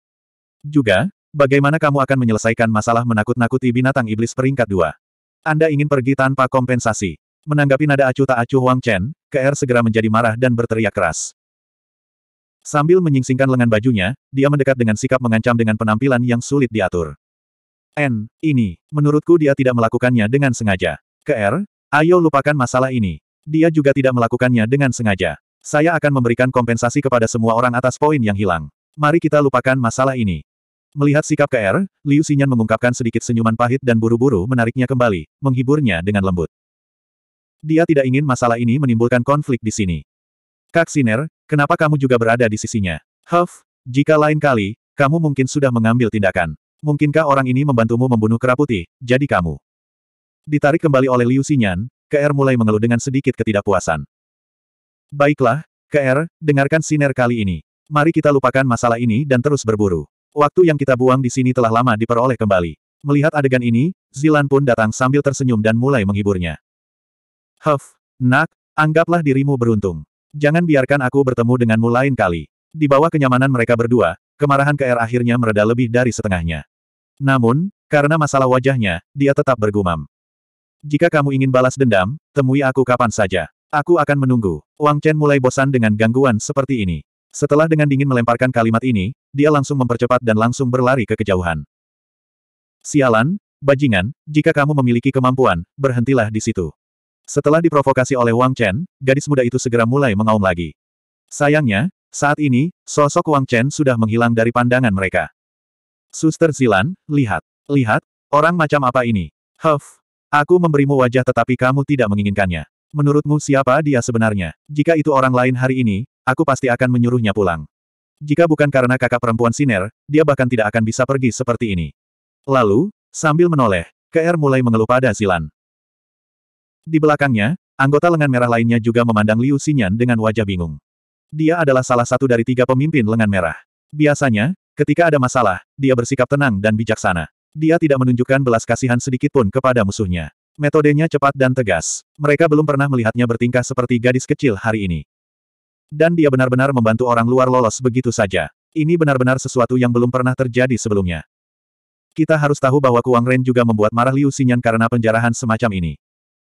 Speaker 1: Juga, bagaimana kamu akan menyelesaikan masalah menakut-nakuti binatang iblis peringkat dua? Anda ingin pergi tanpa kompensasi. Menanggapi nada acuh tak acuh Wang Chen, KR er segera menjadi marah dan berteriak keras. Sambil menyingsingkan lengan bajunya, dia mendekat dengan sikap mengancam dengan penampilan yang sulit diatur. N, ini, menurutku dia tidak melakukannya dengan sengaja. KR, ayo lupakan masalah ini. Dia juga tidak melakukannya dengan sengaja. Saya akan memberikan kompensasi kepada semua orang atas poin yang hilang. Mari kita lupakan masalah ini. Melihat sikap KR, Liu Xinyan mengungkapkan sedikit senyuman pahit dan buru-buru menariknya kembali, menghiburnya dengan lembut. Dia tidak ingin masalah ini menimbulkan konflik di sini. Kak Siner, kenapa kamu juga berada di sisinya? Huff, jika lain kali, kamu mungkin sudah mengambil tindakan. Mungkinkah orang ini membantumu membunuh kera putih, jadi kamu? Ditarik kembali oleh Liu Xinyan, KR mulai mengeluh dengan sedikit ketidakpuasan. Baiklah, KR, dengarkan siner kali ini. Mari kita lupakan masalah ini dan terus berburu. Waktu yang kita buang di sini telah lama diperoleh kembali. Melihat adegan ini, Zilan pun datang sambil tersenyum dan mulai menghiburnya. Huff, nak, anggaplah dirimu beruntung. Jangan biarkan aku bertemu denganmu lain kali. Di bawah kenyamanan mereka berdua, kemarahan KR akhirnya mereda lebih dari setengahnya. Namun, karena masalah wajahnya, dia tetap bergumam. Jika kamu ingin balas dendam, temui aku kapan saja. Aku akan menunggu. Wang Chen mulai bosan dengan gangguan seperti ini. Setelah dengan dingin melemparkan kalimat ini, dia langsung mempercepat dan langsung berlari ke kejauhan. Sialan, bajingan, jika kamu memiliki kemampuan, berhentilah di situ. Setelah diprovokasi oleh Wang Chen, gadis muda itu segera mulai mengaum lagi. Sayangnya, saat ini, sosok Wang Chen sudah menghilang dari pandangan mereka. Suster Zilan, lihat. Lihat, orang macam apa ini? Huff. Aku memberimu wajah tetapi kamu tidak menginginkannya. Menurutmu siapa dia sebenarnya? Jika itu orang lain hari ini, aku pasti akan menyuruhnya pulang. Jika bukan karena kakak perempuan Siner, dia bahkan tidak akan bisa pergi seperti ini. Lalu, sambil menoleh, KR mulai mengeluh pada Zilan. Di belakangnya, anggota lengan merah lainnya juga memandang Liu Xinyan dengan wajah bingung. Dia adalah salah satu dari tiga pemimpin lengan merah. Biasanya, ketika ada masalah, dia bersikap tenang dan bijaksana. Dia tidak menunjukkan belas kasihan sedikitpun kepada musuhnya. Metodenya cepat dan tegas. Mereka belum pernah melihatnya bertingkah seperti gadis kecil hari ini. Dan dia benar-benar membantu orang luar lolos begitu saja. Ini benar-benar sesuatu yang belum pernah terjadi sebelumnya. Kita harus tahu bahwa Kuang Ren juga membuat marah Liu Xinyan karena penjarahan semacam ini.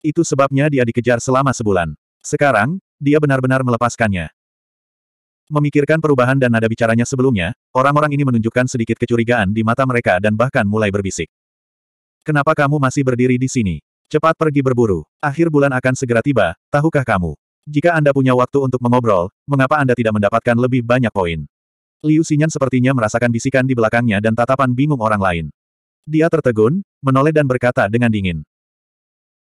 Speaker 1: Itu sebabnya dia dikejar selama sebulan. Sekarang, dia benar-benar melepaskannya. Memikirkan perubahan dan nada bicaranya sebelumnya, orang-orang ini menunjukkan sedikit kecurigaan di mata mereka dan bahkan mulai berbisik. Kenapa kamu masih berdiri di sini? Cepat pergi berburu. Akhir bulan akan segera tiba, tahukah kamu? Jika Anda punya waktu untuk mengobrol, mengapa Anda tidak mendapatkan lebih banyak poin? Liu Xinyan sepertinya merasakan bisikan di belakangnya dan tatapan bingung orang lain. Dia tertegun, menoleh dan berkata dengan dingin.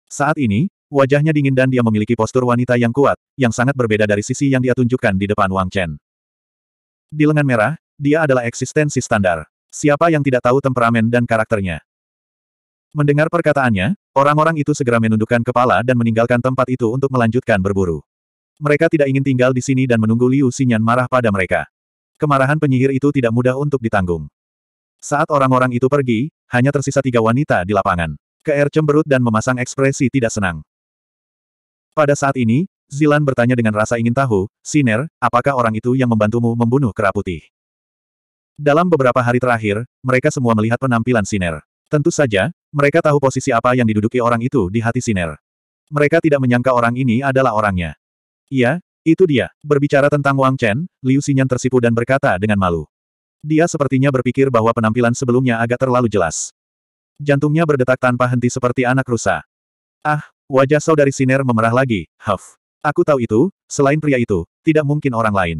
Speaker 1: Saat ini, Wajahnya dingin dan dia memiliki postur wanita yang kuat, yang sangat berbeda dari sisi yang dia tunjukkan di depan Wang Chen. Di lengan merah, dia adalah eksistensi standar. Siapa yang tidak tahu temperamen dan karakternya? Mendengar perkataannya, orang-orang itu segera menundukkan kepala dan meninggalkan tempat itu untuk melanjutkan berburu. Mereka tidak ingin tinggal di sini dan menunggu Liu Xinyan marah pada mereka. Kemarahan penyihir itu tidak mudah untuk ditanggung. Saat orang-orang itu pergi, hanya tersisa tiga wanita di lapangan. KR cemberut dan memasang ekspresi tidak senang. Pada saat ini, Zilan bertanya dengan rasa ingin tahu, Siner, apakah orang itu yang membantumu membunuh kera putih? Dalam beberapa hari terakhir, mereka semua melihat penampilan Siner. Tentu saja, mereka tahu posisi apa yang diduduki orang itu di hati Siner. Mereka tidak menyangka orang ini adalah orangnya. Iya, itu dia. Berbicara tentang Wang Chen, Liu Xinyan tersipu dan berkata dengan malu. Dia sepertinya berpikir bahwa penampilan sebelumnya agak terlalu jelas. Jantungnya berdetak tanpa henti seperti anak rusa. Ah, Wajah saudari Siner memerah lagi, Huff. Aku tahu itu, selain pria itu, tidak mungkin orang lain.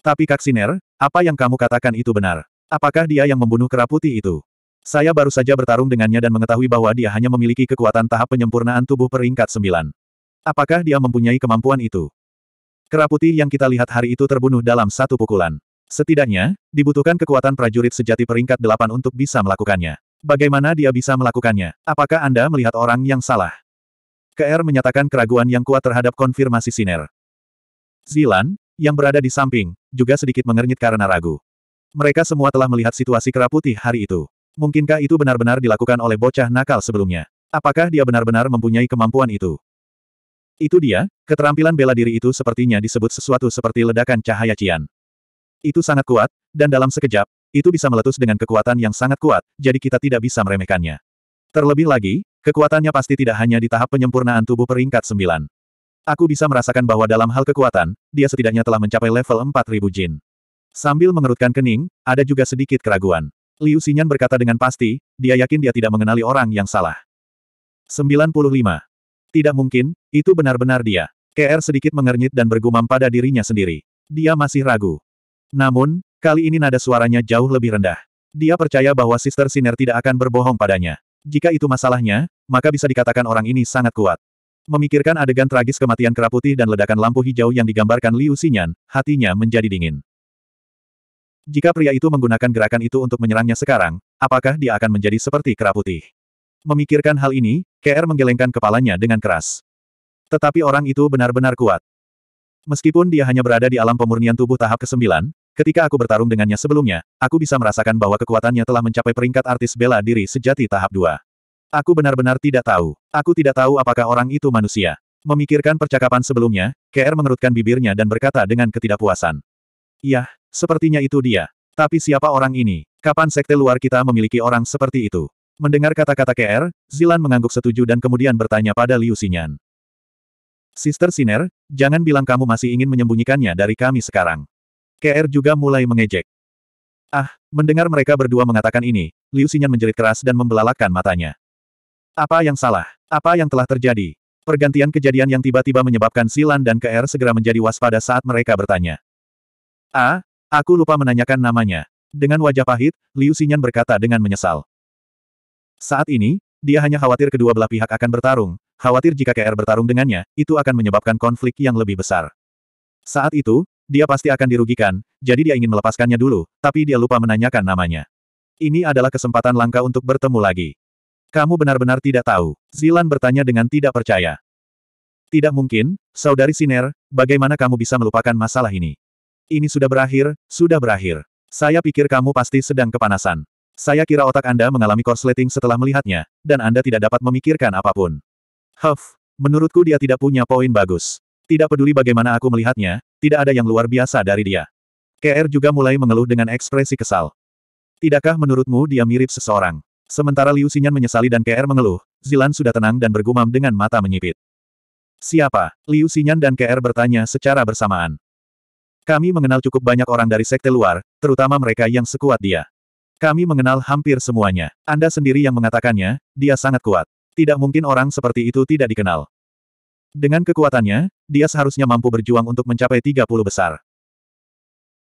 Speaker 1: Tapi Kak Siner, apa yang kamu katakan itu benar? Apakah dia yang membunuh kera putih itu? Saya baru saja bertarung dengannya dan mengetahui bahwa dia hanya memiliki kekuatan tahap penyempurnaan tubuh peringkat sembilan. Apakah dia mempunyai kemampuan itu? Kera putih yang kita lihat hari itu terbunuh dalam satu pukulan. Setidaknya, dibutuhkan kekuatan prajurit sejati peringkat delapan untuk bisa melakukannya. Bagaimana dia bisa melakukannya? Apakah Anda melihat orang yang salah? KR menyatakan keraguan yang kuat terhadap konfirmasi Siner. Zilan, yang berada di samping, juga sedikit mengernyit karena ragu. Mereka semua telah melihat situasi kera putih hari itu. Mungkinkah itu benar-benar dilakukan oleh bocah nakal sebelumnya? Apakah dia benar-benar mempunyai kemampuan itu? Itu dia, keterampilan bela diri itu sepertinya disebut sesuatu seperti ledakan cahaya cian. Itu sangat kuat, dan dalam sekejap, itu bisa meletus dengan kekuatan yang sangat kuat, jadi kita tidak bisa meremehkannya. Terlebih lagi, Kekuatannya pasti tidak hanya di tahap penyempurnaan tubuh peringkat 9. Aku bisa merasakan bahwa dalam hal kekuatan, dia setidaknya telah mencapai level 4000 jin. Sambil mengerutkan kening, ada juga sedikit keraguan. Liu Xinyan berkata dengan pasti, dia yakin dia tidak mengenali orang yang salah. 95. Tidak mungkin, itu benar-benar dia. KR sedikit mengernyit dan bergumam pada dirinya sendiri. Dia masih ragu. Namun, kali ini nada suaranya jauh lebih rendah. Dia percaya bahwa Sister Siner tidak akan berbohong padanya. Jika itu masalahnya, maka bisa dikatakan orang ini sangat kuat. Memikirkan adegan tragis kematian kera putih dan ledakan lampu hijau yang digambarkan Liu Xinyan, hatinya menjadi dingin. Jika pria itu menggunakan gerakan itu untuk menyerangnya sekarang, apakah dia akan menjadi seperti kera putih? Memikirkan hal ini, KR menggelengkan kepalanya dengan keras. Tetapi orang itu benar-benar kuat. Meskipun dia hanya berada di alam pemurnian tubuh tahap ke-9, Ketika aku bertarung dengannya sebelumnya, aku bisa merasakan bahwa kekuatannya telah mencapai peringkat artis bela diri sejati tahap 2. Aku benar-benar tidak tahu. Aku tidak tahu apakah orang itu manusia. Memikirkan percakapan sebelumnya, KR mengerutkan bibirnya dan berkata dengan ketidakpuasan. Yah, sepertinya itu dia. Tapi siapa orang ini? Kapan sekte luar kita memiliki orang seperti itu? Mendengar kata-kata KR, Zilan mengangguk setuju dan kemudian bertanya pada Liu Xinyan. Sister Siner, jangan bilang kamu masih ingin menyembunyikannya dari kami sekarang. KR juga mulai mengejek. Ah, mendengar mereka berdua mengatakan ini, Liu Xinyan menjerit keras dan membelalakan matanya. Apa yang salah? Apa yang telah terjadi? Pergantian kejadian yang tiba-tiba menyebabkan Silan dan KR segera menjadi waspada saat mereka bertanya. Ah, aku lupa menanyakan namanya. Dengan wajah pahit, Liu Xinyan berkata dengan menyesal. Saat ini, dia hanya khawatir kedua belah pihak akan bertarung, khawatir jika KR bertarung dengannya, itu akan menyebabkan konflik yang lebih besar. Saat itu, dia pasti akan dirugikan, jadi dia ingin melepaskannya dulu, tapi dia lupa menanyakan namanya. Ini adalah kesempatan langka untuk bertemu lagi. Kamu benar-benar tidak tahu. Zilan bertanya dengan tidak percaya. Tidak mungkin, Saudari Siner, bagaimana kamu bisa melupakan masalah ini? Ini sudah berakhir, sudah berakhir. Saya pikir kamu pasti sedang kepanasan. Saya kira otak Anda mengalami korsleting setelah melihatnya, dan Anda tidak dapat memikirkan apapun. Huff, menurutku dia tidak punya poin bagus. Tidak peduli bagaimana aku melihatnya, tidak ada yang luar biasa dari dia. KR juga mulai mengeluh dengan ekspresi kesal. Tidakkah menurutmu dia mirip seseorang? Sementara Liu Xinyan menyesali dan KR mengeluh, Zilan sudah tenang dan bergumam dengan mata menyipit. Siapa? Liu Xinyan dan KR bertanya secara bersamaan. Kami mengenal cukup banyak orang dari sekte luar, terutama mereka yang sekuat dia. Kami mengenal hampir semuanya. Anda sendiri yang mengatakannya, dia sangat kuat. Tidak mungkin orang seperti itu tidak dikenal. Dengan kekuatannya, dia seharusnya mampu berjuang untuk mencapai 30 besar.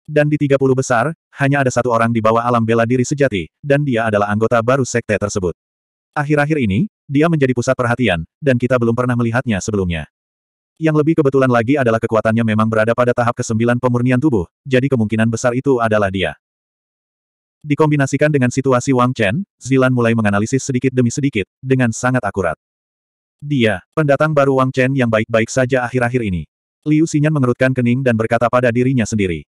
Speaker 1: Dan di 30 besar, hanya ada satu orang di bawah alam bela diri sejati, dan dia adalah anggota baru sekte tersebut. Akhir-akhir ini, dia menjadi pusat perhatian, dan kita belum pernah melihatnya sebelumnya. Yang lebih kebetulan lagi adalah kekuatannya memang berada pada tahap ke-9 pemurnian tubuh, jadi kemungkinan besar itu adalah dia. Dikombinasikan dengan situasi Wang Chen, Zilan mulai menganalisis sedikit demi sedikit, dengan sangat akurat. Dia, pendatang baru Wang Chen yang baik-baik saja akhir-akhir ini. Liu Xinyan mengerutkan kening dan berkata pada dirinya sendiri.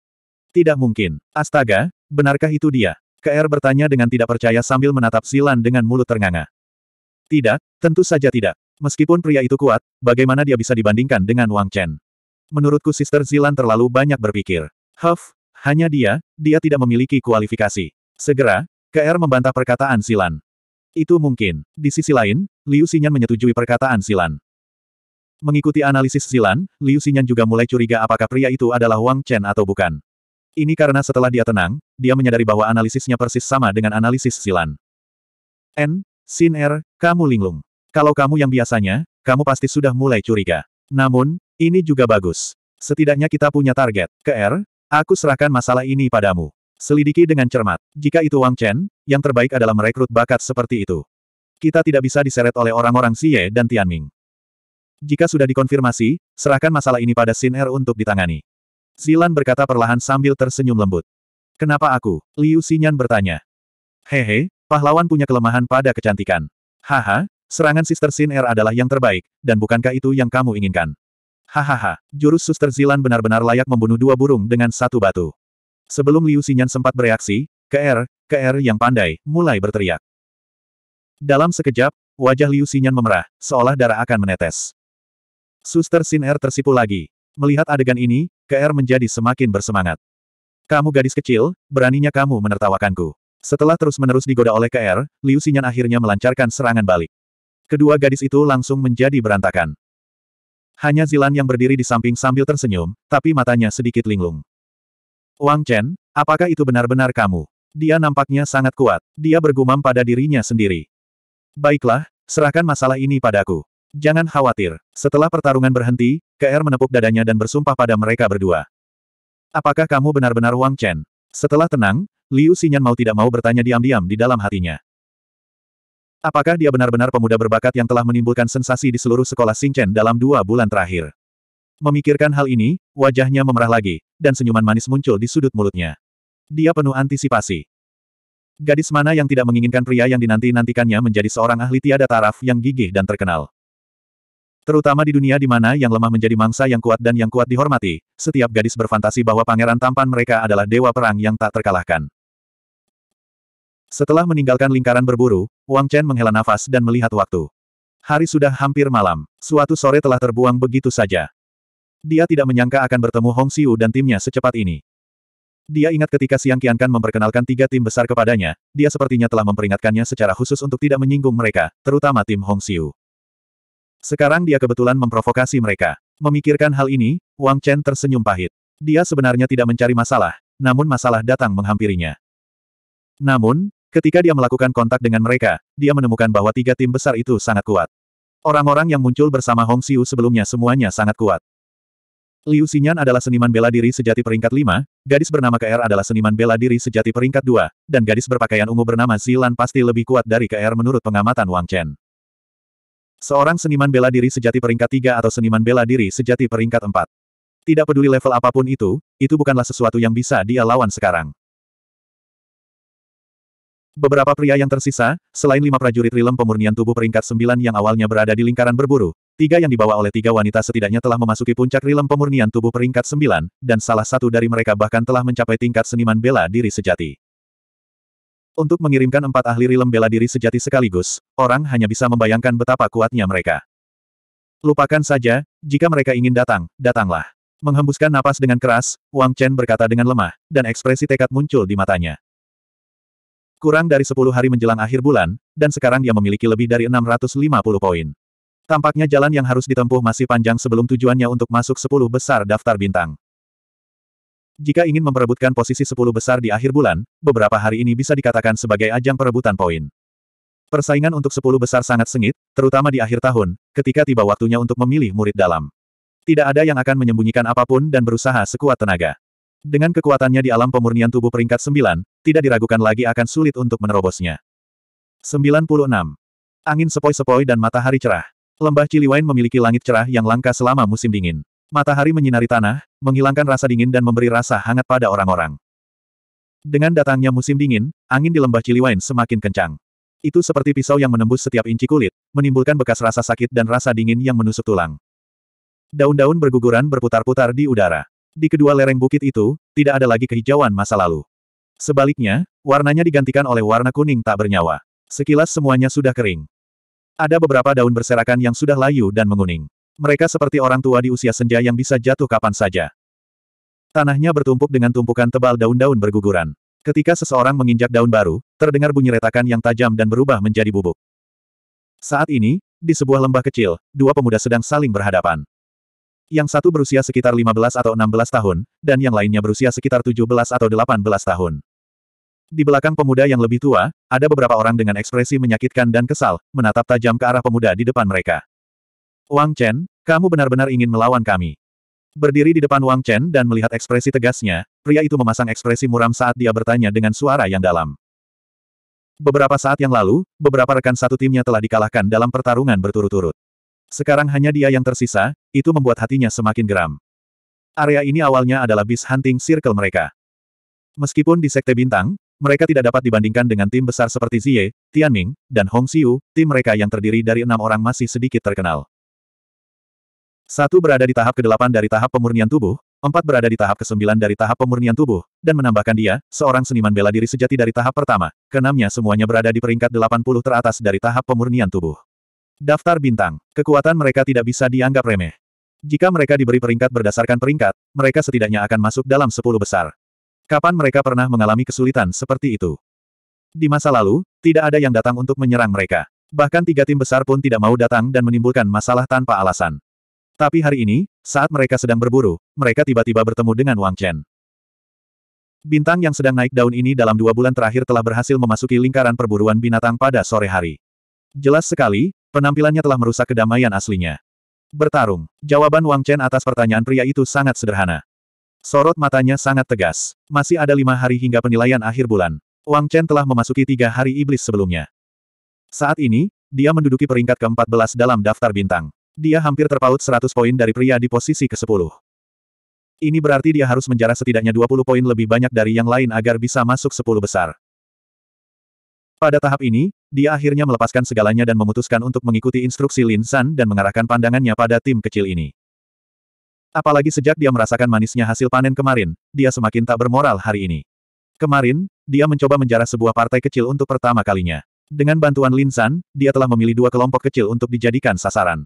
Speaker 1: Tidak mungkin. Astaga, benarkah itu dia? KR bertanya dengan tidak percaya sambil menatap Silan dengan mulut ternganga. Tidak, tentu saja tidak. Meskipun pria itu kuat, bagaimana dia bisa dibandingkan dengan Wang Chen? Menurutku Sister Zilan terlalu banyak berpikir. Huff, hanya dia, dia tidak memiliki kualifikasi. Segera, KR membantah perkataan Zilan. Itu mungkin. Di sisi lain, Liu Xinyan menyetujui perkataan Silan. Mengikuti analisis Silan, Liu Xinyan juga mulai curiga apakah pria itu adalah Wang Chen atau bukan. Ini karena setelah dia tenang, dia menyadari bahwa analisisnya persis sama dengan analisis Silan. N, Sin Er, kamu linglung. Kalau kamu yang biasanya, kamu pasti sudah mulai curiga. Namun, ini juga bagus. Setidaknya kita punya target. Ke R, er, aku serahkan masalah ini padamu. Selidiki dengan cermat. Jika itu Wang Chen, yang terbaik adalah merekrut bakat seperti itu. Kita tidak bisa diseret oleh orang-orang Xie dan Tianming. Jika sudah dikonfirmasi, serahkan masalah ini pada Sin Er untuk ditangani. Zilan berkata perlahan sambil tersenyum lembut. Kenapa aku? Liu Xinyan bertanya. Hehe, pahlawan punya kelemahan pada kecantikan. Haha, serangan Sister Sin Er adalah yang terbaik, dan bukankah itu yang kamu inginkan? Hahaha, jurus Suster Zilan benar-benar layak membunuh dua burung dengan satu batu. Sebelum Liu Xinyan sempat bereaksi, KR, er, KR er yang pandai, mulai berteriak. Dalam sekejap, wajah Liu Xinyan memerah, seolah darah akan menetes. Suster Sin Er tersipu lagi. Melihat adegan ini, KR er menjadi semakin bersemangat. Kamu gadis kecil, beraninya kamu menertawakanku. Setelah terus-menerus digoda oleh KR, Liu Xinyan akhirnya melancarkan serangan balik. Kedua gadis itu langsung menjadi berantakan. Hanya Zilan yang berdiri di samping sambil tersenyum, tapi matanya sedikit linglung. Wang Chen, apakah itu benar-benar kamu? Dia nampaknya sangat kuat. Dia bergumam pada dirinya sendiri. Baiklah, serahkan masalah ini padaku. Jangan khawatir. Setelah pertarungan berhenti, KR menepuk dadanya dan bersumpah pada mereka berdua. Apakah kamu benar-benar Wang Chen? Setelah tenang, Liu Xinyan mau tidak mau bertanya diam-diam di dalam hatinya. Apakah dia benar-benar pemuda berbakat yang telah menimbulkan sensasi di seluruh sekolah Xingchen dalam dua bulan terakhir? Memikirkan hal ini, wajahnya memerah lagi, dan senyuman manis muncul di sudut mulutnya. Dia penuh antisipasi. Gadis mana yang tidak menginginkan pria yang dinanti-nantikannya menjadi seorang ahli tiada taraf yang gigih dan terkenal. Terutama di dunia di mana yang lemah menjadi mangsa yang kuat dan yang kuat dihormati, setiap gadis berfantasi bahwa pangeran tampan mereka adalah dewa perang yang tak terkalahkan. Setelah meninggalkan lingkaran berburu, Wang Chen menghela nafas dan melihat waktu. Hari sudah hampir malam, suatu sore telah terbuang begitu saja. Dia tidak menyangka akan bertemu Hong Xiu dan timnya secepat ini. Dia ingat ketika Siang Qiankan memperkenalkan tiga tim besar kepadanya, dia sepertinya telah memperingatkannya secara khusus untuk tidak menyinggung mereka, terutama tim Hong Xiu. Sekarang dia kebetulan memprovokasi mereka. Memikirkan hal ini, Wang Chen tersenyum pahit. Dia sebenarnya tidak mencari masalah, namun masalah datang menghampirinya. Namun, ketika dia melakukan kontak dengan mereka, dia menemukan bahwa tiga tim besar itu sangat kuat. Orang-orang yang muncul bersama Hong Xiu sebelumnya semuanya sangat kuat. Liu Xinyan adalah seniman bela diri sejati peringkat 5, gadis bernama KR adalah seniman bela diri sejati peringkat 2, dan gadis berpakaian ungu bernama Zilan pasti lebih kuat dari KR menurut pengamatan Wang Chen. Seorang seniman bela diri sejati peringkat 3 atau seniman bela diri sejati peringkat 4. Tidak peduli level apapun itu, itu bukanlah sesuatu yang bisa dia lawan sekarang. Beberapa pria yang tersisa, selain lima prajurit rilem pemurnian tubuh peringkat 9 yang awalnya berada di lingkaran berburu, Tiga yang dibawa oleh tiga wanita setidaknya telah memasuki puncak rilem pemurnian tubuh peringkat sembilan, dan salah satu dari mereka bahkan telah mencapai tingkat seniman bela diri sejati. Untuk mengirimkan empat ahli rilem bela diri sejati sekaligus, orang hanya bisa membayangkan betapa kuatnya mereka. Lupakan saja, jika mereka ingin datang, datanglah. Menghembuskan napas dengan keras, Wang Chen berkata dengan lemah, dan ekspresi tekad muncul di matanya. Kurang dari sepuluh hari menjelang akhir bulan, dan sekarang dia memiliki lebih dari 650 poin. Tampaknya jalan yang harus ditempuh masih panjang sebelum tujuannya untuk masuk 10 besar daftar bintang. Jika ingin memperebutkan posisi 10 besar di akhir bulan, beberapa hari ini bisa dikatakan sebagai ajang perebutan poin. Persaingan untuk 10 besar sangat sengit, terutama di akhir tahun, ketika tiba waktunya untuk memilih murid dalam. Tidak ada yang akan menyembunyikan apapun dan berusaha sekuat tenaga. Dengan kekuatannya di alam pemurnian tubuh peringkat 9, tidak diragukan lagi akan sulit untuk menerobosnya. 96. Angin sepoi-sepoi dan matahari cerah. Lembah Ciliwain memiliki langit cerah yang langka selama musim dingin. Matahari menyinari tanah, menghilangkan rasa dingin dan memberi rasa hangat pada orang-orang. Dengan datangnya musim dingin, angin di lembah Ciliwain semakin kencang. Itu seperti pisau yang menembus setiap inci kulit, menimbulkan bekas rasa sakit dan rasa dingin yang menusuk tulang. Daun-daun berguguran berputar-putar di udara. Di kedua lereng bukit itu, tidak ada lagi kehijauan masa lalu. Sebaliknya, warnanya digantikan oleh warna kuning tak bernyawa. Sekilas semuanya sudah kering. Ada beberapa daun berserakan yang sudah layu dan menguning. Mereka seperti orang tua di usia senja yang bisa jatuh kapan saja. Tanahnya bertumpuk dengan tumpukan tebal daun-daun berguguran. Ketika seseorang menginjak daun baru, terdengar bunyi retakan yang tajam dan berubah menjadi bubuk. Saat ini, di sebuah lembah kecil, dua pemuda sedang saling berhadapan. Yang satu berusia sekitar 15 atau 16 tahun, dan yang lainnya berusia sekitar 17 atau 18 tahun. Di belakang pemuda yang lebih tua, ada beberapa orang dengan ekspresi menyakitkan dan kesal, menatap tajam ke arah pemuda di depan mereka. Wang Chen, kamu benar-benar ingin melawan kami. Berdiri di depan Wang Chen dan melihat ekspresi tegasnya, pria itu memasang ekspresi muram saat dia bertanya dengan suara yang dalam. Beberapa saat yang lalu, beberapa rekan satu timnya telah dikalahkan dalam pertarungan berturut-turut. Sekarang hanya dia yang tersisa, itu membuat hatinya semakin geram. Area ini awalnya adalah bis hunting circle mereka. Meskipun di Sekte Bintang, mereka tidak dapat dibandingkan dengan tim besar seperti Zie, Tianming, dan Hong Xiu, tim mereka yang terdiri dari enam orang masih sedikit terkenal. Satu berada di tahap ke-8 dari tahap pemurnian tubuh, empat berada di tahap ke-9 dari tahap pemurnian tubuh, dan menambahkan dia, seorang seniman bela diri sejati dari tahap pertama, keenamnya semuanya berada di peringkat 80 teratas dari tahap pemurnian tubuh. Daftar bintang, kekuatan mereka tidak bisa dianggap remeh. Jika mereka diberi peringkat berdasarkan peringkat, mereka setidaknya akan masuk dalam 10 besar. Kapan mereka pernah mengalami kesulitan seperti itu? Di masa lalu, tidak ada yang datang untuk menyerang mereka. Bahkan tiga tim besar pun tidak mau datang dan menimbulkan masalah tanpa alasan. Tapi hari ini, saat mereka sedang berburu, mereka tiba-tiba bertemu dengan Wang Chen. Bintang yang sedang naik daun ini dalam dua bulan terakhir telah berhasil memasuki lingkaran perburuan binatang pada sore hari. Jelas sekali, penampilannya telah merusak kedamaian aslinya. Bertarung. Jawaban Wang Chen atas pertanyaan pria itu sangat sederhana. Sorot matanya sangat tegas. Masih ada lima hari hingga penilaian akhir bulan. Wang Chen telah memasuki tiga hari iblis sebelumnya. Saat ini, dia menduduki peringkat ke-14 dalam daftar bintang. Dia hampir terpaut 100 poin dari pria di posisi ke-10. Ini berarti dia harus menjarah setidaknya 20 poin lebih banyak dari yang lain agar bisa masuk 10 besar. Pada tahap ini, dia akhirnya melepaskan segalanya dan memutuskan untuk mengikuti instruksi Lin San dan mengarahkan pandangannya pada tim kecil ini. Apalagi sejak dia merasakan manisnya hasil panen kemarin, dia semakin tak bermoral hari ini. Kemarin, dia mencoba menjarah sebuah partai kecil untuk pertama kalinya. Dengan bantuan Linsan, dia telah memilih dua kelompok kecil untuk dijadikan sasaran.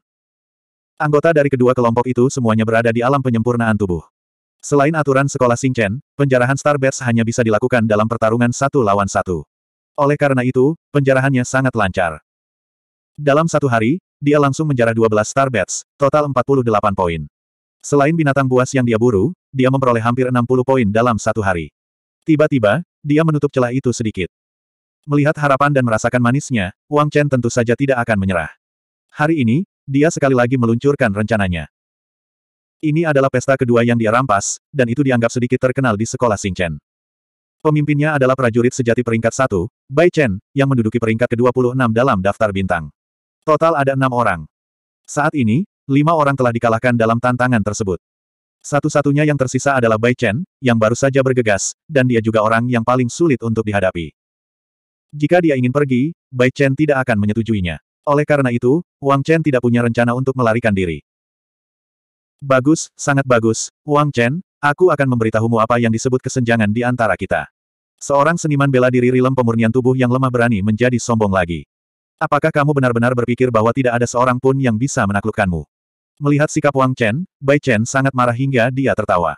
Speaker 1: Anggota dari kedua kelompok itu semuanya berada di alam penyempurnaan tubuh. Selain aturan sekolah Singchen, penjarahan Starbats hanya bisa dilakukan dalam pertarungan satu lawan satu. Oleh karena itu, penjarahannya sangat lancar. Dalam satu hari, dia langsung menjarah 12 Starbats, total 48 poin. Selain binatang buas yang dia buru, dia memperoleh hampir 60 poin dalam satu hari. Tiba-tiba, dia menutup celah itu sedikit. Melihat harapan dan merasakan manisnya, Wang Chen tentu saja tidak akan menyerah. Hari ini, dia sekali lagi meluncurkan rencananya. Ini adalah pesta kedua yang dia rampas, dan itu dianggap sedikit terkenal di sekolah Xing Chen. Pemimpinnya adalah prajurit sejati peringkat satu, Bai Chen, yang menduduki peringkat ke-26 dalam daftar bintang. Total ada enam orang. Saat ini, Lima orang telah dikalahkan dalam tantangan tersebut. Satu-satunya yang tersisa adalah Bai Chen, yang baru saja bergegas, dan dia juga orang yang paling sulit untuk dihadapi. Jika dia ingin pergi, Bai Chen tidak akan menyetujuinya. Oleh karena itu, Wang Chen tidak punya rencana untuk melarikan diri. Bagus, sangat bagus, Wang Chen, aku akan memberitahumu apa yang disebut kesenjangan di antara kita. Seorang seniman bela diri rilem pemurnian tubuh yang lemah berani menjadi sombong lagi. Apakah kamu benar-benar berpikir bahwa tidak ada seorang pun yang bisa menaklukkanmu? Melihat sikap Wang Chen, Bai Chen sangat marah hingga dia tertawa.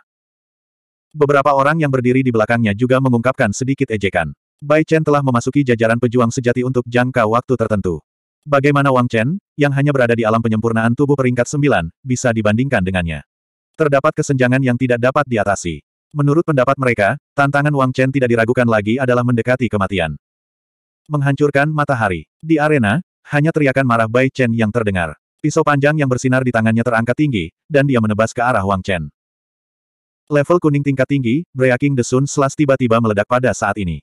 Speaker 1: Beberapa orang yang berdiri di belakangnya juga mengungkapkan sedikit ejekan. Bai Chen telah memasuki jajaran pejuang sejati untuk jangka waktu tertentu. Bagaimana Wang Chen, yang hanya berada di alam penyempurnaan tubuh peringkat 9, bisa dibandingkan dengannya? Terdapat kesenjangan yang tidak dapat diatasi. Menurut pendapat mereka, tantangan Wang Chen tidak diragukan lagi adalah mendekati kematian. Menghancurkan matahari. Di arena, hanya teriakan marah Bai Chen yang terdengar. Pisau panjang yang bersinar di tangannya terangkat tinggi, dan dia menebas ke arah Wang Chen. Level kuning tingkat tinggi, Breaking the Sun Slash tiba-tiba meledak pada saat ini.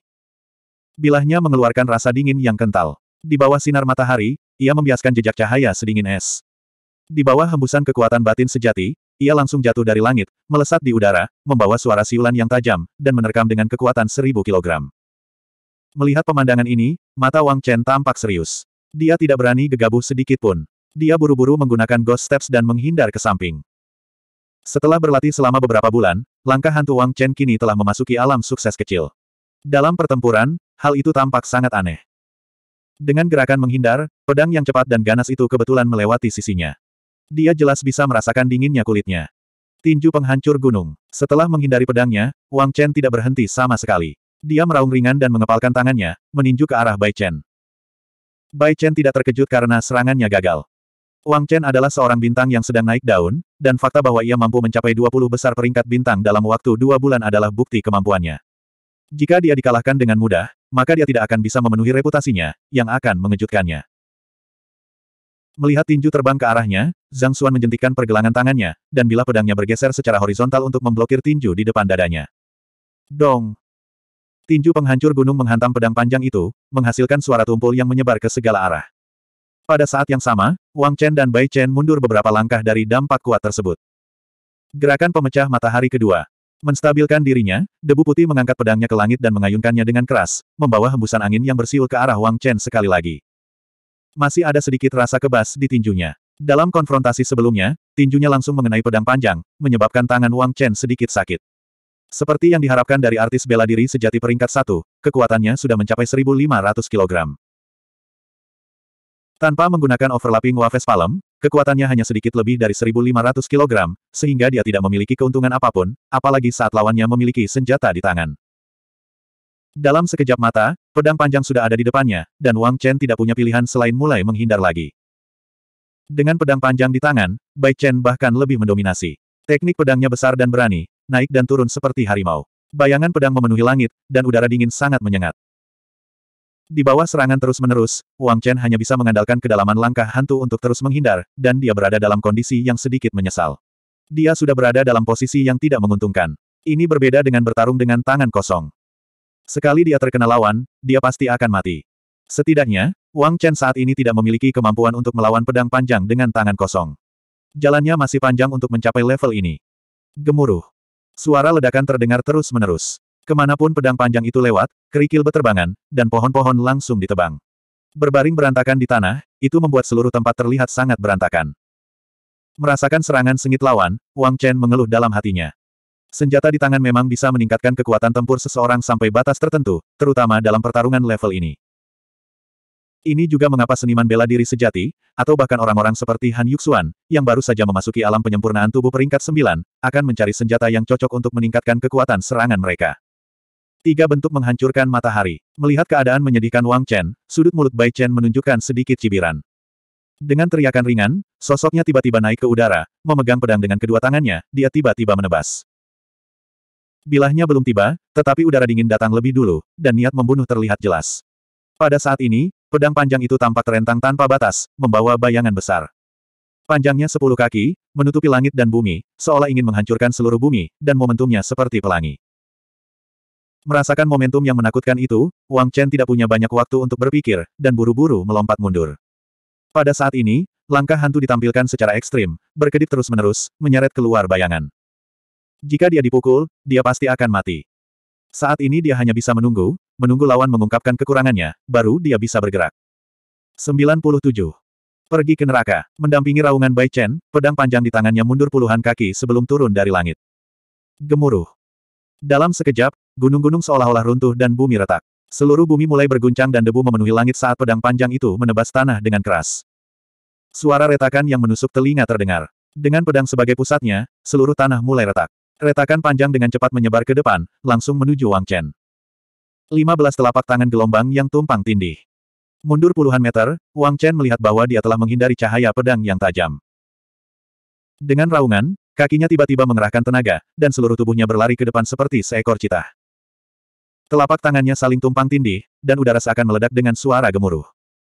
Speaker 1: Bilahnya mengeluarkan rasa dingin yang kental. Di bawah sinar matahari, ia membiaskan jejak cahaya sedingin es. Di bawah hembusan kekuatan batin sejati, ia langsung jatuh dari langit, melesat di udara, membawa suara siulan yang tajam, dan menerkam dengan kekuatan seribu kilogram. Melihat pemandangan ini, mata Wang Chen tampak serius. Dia tidak berani gegabah sedikit pun dia buru-buru menggunakan ghost steps dan menghindar ke samping. Setelah berlatih selama beberapa bulan, langkah hantu Wang Chen kini telah memasuki alam sukses kecil. Dalam pertempuran, hal itu tampak sangat aneh. Dengan gerakan menghindar, pedang yang cepat dan ganas itu kebetulan melewati sisinya. Dia jelas bisa merasakan dinginnya kulitnya. Tinju penghancur gunung. Setelah menghindari pedangnya, Wang Chen tidak berhenti sama sekali. Dia meraung ringan dan mengepalkan tangannya, meninju ke arah Bai Chen. Bai Chen tidak terkejut karena serangannya gagal. Wang Chen adalah seorang bintang yang sedang naik daun, dan fakta bahwa ia mampu mencapai 20 besar peringkat bintang dalam waktu dua bulan adalah bukti kemampuannya. Jika dia dikalahkan dengan mudah, maka dia tidak akan bisa memenuhi reputasinya, yang akan mengejutkannya. Melihat tinju terbang ke arahnya, Zhang Xuan menjentikan pergelangan tangannya, dan bila pedangnya bergeser secara horizontal untuk memblokir tinju di depan dadanya. Dong! Tinju penghancur gunung menghantam pedang panjang itu, menghasilkan suara tumpul yang menyebar ke segala arah. Pada saat yang sama, Wang Chen dan Bai Chen mundur beberapa langkah dari dampak kuat tersebut. Gerakan pemecah matahari kedua. Menstabilkan dirinya, debu putih mengangkat pedangnya ke langit dan mengayunkannya dengan keras, membawa hembusan angin yang bersiul ke arah Wang Chen sekali lagi. Masih ada sedikit rasa kebas di tinjunya. Dalam konfrontasi sebelumnya, tinjunya langsung mengenai pedang panjang, menyebabkan tangan Wang Chen sedikit sakit. Seperti yang diharapkan dari artis bela diri sejati peringkat satu, kekuatannya sudah mencapai 1.500 kilogram. Tanpa menggunakan overlapping Wafes Palem, kekuatannya hanya sedikit lebih dari 1.500 kg, sehingga dia tidak memiliki keuntungan apapun, apalagi saat lawannya memiliki senjata di tangan. Dalam sekejap mata, pedang panjang sudah ada di depannya, dan Wang Chen tidak punya pilihan selain mulai menghindar lagi. Dengan pedang panjang di tangan, Bai Chen bahkan lebih mendominasi. Teknik pedangnya besar dan berani, naik dan turun seperti harimau. Bayangan pedang memenuhi langit, dan udara dingin sangat menyengat. Di bawah serangan terus-menerus, Wang Chen hanya bisa mengandalkan kedalaman langkah hantu untuk terus menghindar, dan dia berada dalam kondisi yang sedikit menyesal. Dia sudah berada dalam posisi yang tidak menguntungkan. Ini berbeda dengan bertarung dengan tangan kosong. Sekali dia terkena lawan, dia pasti akan mati. Setidaknya, Wang Chen saat ini tidak memiliki kemampuan untuk melawan pedang panjang dengan tangan kosong. Jalannya masih panjang untuk mencapai level ini. Gemuruh. Suara ledakan terdengar terus-menerus. Kemanapun pedang panjang itu lewat, kerikil beterbangan, dan pohon-pohon langsung ditebang. Berbaring berantakan di tanah, itu membuat seluruh tempat terlihat sangat berantakan. Merasakan serangan sengit lawan, Wang Chen mengeluh dalam hatinya. Senjata di tangan memang bisa meningkatkan kekuatan tempur seseorang sampai batas tertentu, terutama dalam pertarungan level ini. Ini juga mengapa seniman bela diri sejati, atau bahkan orang-orang seperti Han Yuxuan, yang baru saja memasuki alam penyempurnaan tubuh peringkat 9, akan mencari senjata yang cocok untuk meningkatkan kekuatan serangan mereka. Tiga bentuk menghancurkan matahari. Melihat keadaan menyedihkan Wang Chen, sudut mulut Bai Chen menunjukkan sedikit cibiran. Dengan teriakan ringan, sosoknya tiba-tiba naik ke udara, memegang pedang dengan kedua tangannya, dia tiba-tiba menebas. Bilahnya belum tiba, tetapi udara dingin datang lebih dulu, dan niat membunuh terlihat jelas. Pada saat ini, pedang panjang itu tampak terentang tanpa batas, membawa bayangan besar. Panjangnya sepuluh kaki, menutupi langit dan bumi, seolah ingin menghancurkan seluruh bumi, dan momentumnya seperti pelangi. Merasakan momentum yang menakutkan itu, Wang Chen tidak punya banyak waktu untuk berpikir, dan buru-buru melompat mundur. Pada saat ini, langkah hantu ditampilkan secara ekstrim, berkedip terus-menerus, menyeret keluar bayangan. Jika dia dipukul, dia pasti akan mati. Saat ini dia hanya bisa menunggu, menunggu lawan mengungkapkan kekurangannya, baru dia bisa bergerak. 97. Pergi ke neraka, mendampingi raungan Bai Chen, pedang panjang di tangannya mundur puluhan kaki sebelum turun dari langit. Gemuruh. Dalam sekejap, Gunung-gunung seolah-olah runtuh dan bumi retak. Seluruh bumi mulai berguncang dan debu memenuhi langit saat pedang panjang itu menebas tanah dengan keras. Suara retakan yang menusuk telinga terdengar. Dengan pedang sebagai pusatnya, seluruh tanah mulai retak. Retakan panjang dengan cepat menyebar ke depan, langsung menuju Wang Chen. 15 telapak tangan gelombang yang tumpang tindih. Mundur puluhan meter, Wang Chen melihat bahwa dia telah menghindari cahaya pedang yang tajam. Dengan raungan, kakinya tiba-tiba mengerahkan tenaga, dan seluruh tubuhnya berlari ke depan seperti seekor citah. Telapak tangannya saling tumpang tindih, dan udara seakan meledak dengan suara gemuruh.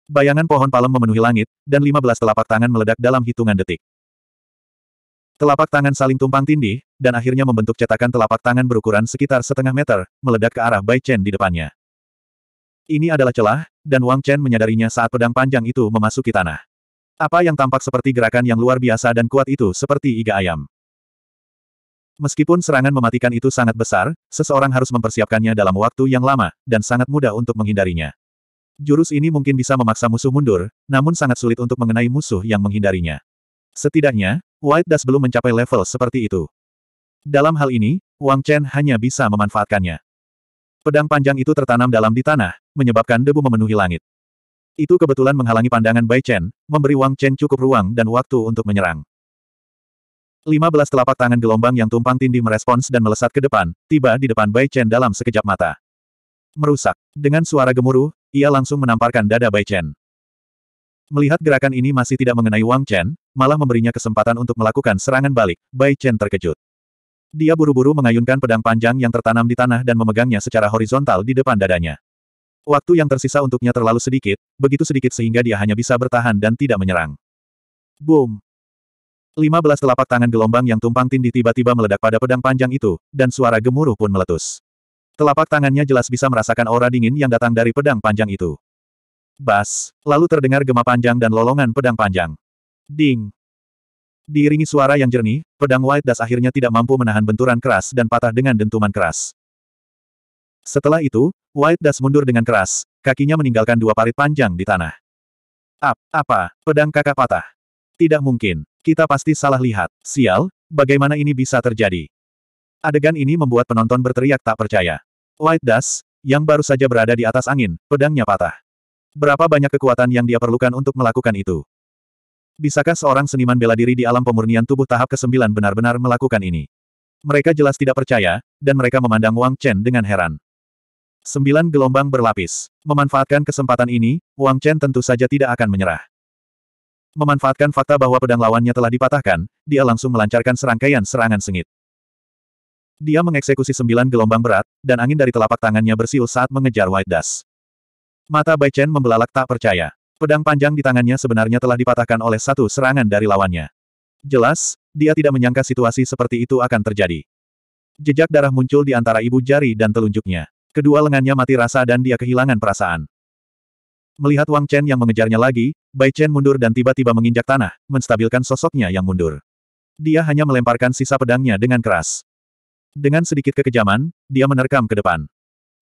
Speaker 1: Bayangan pohon palem memenuhi langit, dan 15 telapak tangan meledak dalam hitungan detik. Telapak tangan saling tumpang tindih, dan akhirnya membentuk cetakan telapak tangan berukuran sekitar setengah meter, meledak ke arah Bai Chen di depannya. Ini adalah celah, dan Wang Chen menyadarinya saat pedang panjang itu memasuki tanah. Apa yang tampak seperti gerakan yang luar biasa dan kuat itu seperti iga ayam. Meskipun serangan mematikan itu sangat besar, seseorang harus mempersiapkannya dalam waktu yang lama, dan sangat mudah untuk menghindarinya. Jurus ini mungkin bisa memaksa musuh mundur, namun sangat sulit untuk mengenai musuh yang menghindarinya. Setidaknya, White Dust belum mencapai level seperti itu. Dalam hal ini, Wang Chen hanya bisa memanfaatkannya. Pedang panjang itu tertanam dalam di tanah, menyebabkan debu memenuhi langit. Itu kebetulan menghalangi pandangan Bai Chen, memberi Wang Chen cukup ruang dan waktu untuk menyerang. 15 telapak tangan gelombang yang tumpang tindih merespons dan melesat ke depan, tiba di depan Bai Chen dalam sekejap mata. Merusak. Dengan suara gemuruh, ia langsung menamparkan dada Bai Chen. Melihat gerakan ini masih tidak mengenai Wang Chen, malah memberinya kesempatan untuk melakukan serangan balik, Bai Chen terkejut. Dia buru-buru mengayunkan pedang panjang yang tertanam di tanah dan memegangnya secara horizontal di depan dadanya. Waktu yang tersisa untuknya terlalu sedikit, begitu sedikit sehingga dia hanya bisa bertahan dan tidak menyerang. Boom! Lima belas telapak tangan gelombang yang tumpang tindih tiba-tiba meledak pada pedang panjang itu, dan suara gemuruh pun meletus. Telapak tangannya jelas bisa merasakan aura dingin yang datang dari pedang panjang itu. Bas, lalu terdengar gema panjang dan lolongan pedang panjang. Ding! Diiringi suara yang jernih, pedang White Das akhirnya tidak mampu menahan benturan keras dan patah dengan dentuman keras. Setelah itu, White Das mundur dengan keras, kakinya meninggalkan dua parit panjang di tanah. Ap, apa, pedang kakak patah. Tidak mungkin. Kita pasti salah lihat. Sial, bagaimana ini bisa terjadi? Adegan ini membuat penonton berteriak tak percaya. White Dust, yang baru saja berada di atas angin, pedangnya patah. Berapa banyak kekuatan yang dia perlukan untuk melakukan itu? Bisakah seorang seniman bela diri di alam pemurnian tubuh tahap ke-9 benar-benar melakukan ini? Mereka jelas tidak percaya, dan mereka memandang Wang Chen dengan heran. Sembilan gelombang berlapis. Memanfaatkan kesempatan ini, Wang Chen tentu saja tidak akan menyerah. Memanfaatkan fakta bahwa pedang lawannya telah dipatahkan, dia langsung melancarkan serangkaian serangan sengit. Dia mengeksekusi sembilan gelombang berat, dan angin dari telapak tangannya bersiul saat mengejar White Dust. Mata Bai Chen membelalak tak percaya. Pedang panjang di tangannya sebenarnya telah dipatahkan oleh satu serangan dari lawannya. Jelas, dia tidak menyangka situasi seperti itu akan terjadi. Jejak darah muncul di antara ibu jari dan telunjuknya. Kedua lengannya mati rasa dan dia kehilangan perasaan. Melihat Wang Chen yang mengejarnya lagi, Bai Chen mundur dan tiba-tiba menginjak tanah, menstabilkan sosoknya yang mundur. Dia hanya melemparkan sisa pedangnya dengan keras. Dengan sedikit kekejaman, dia menerkam ke depan.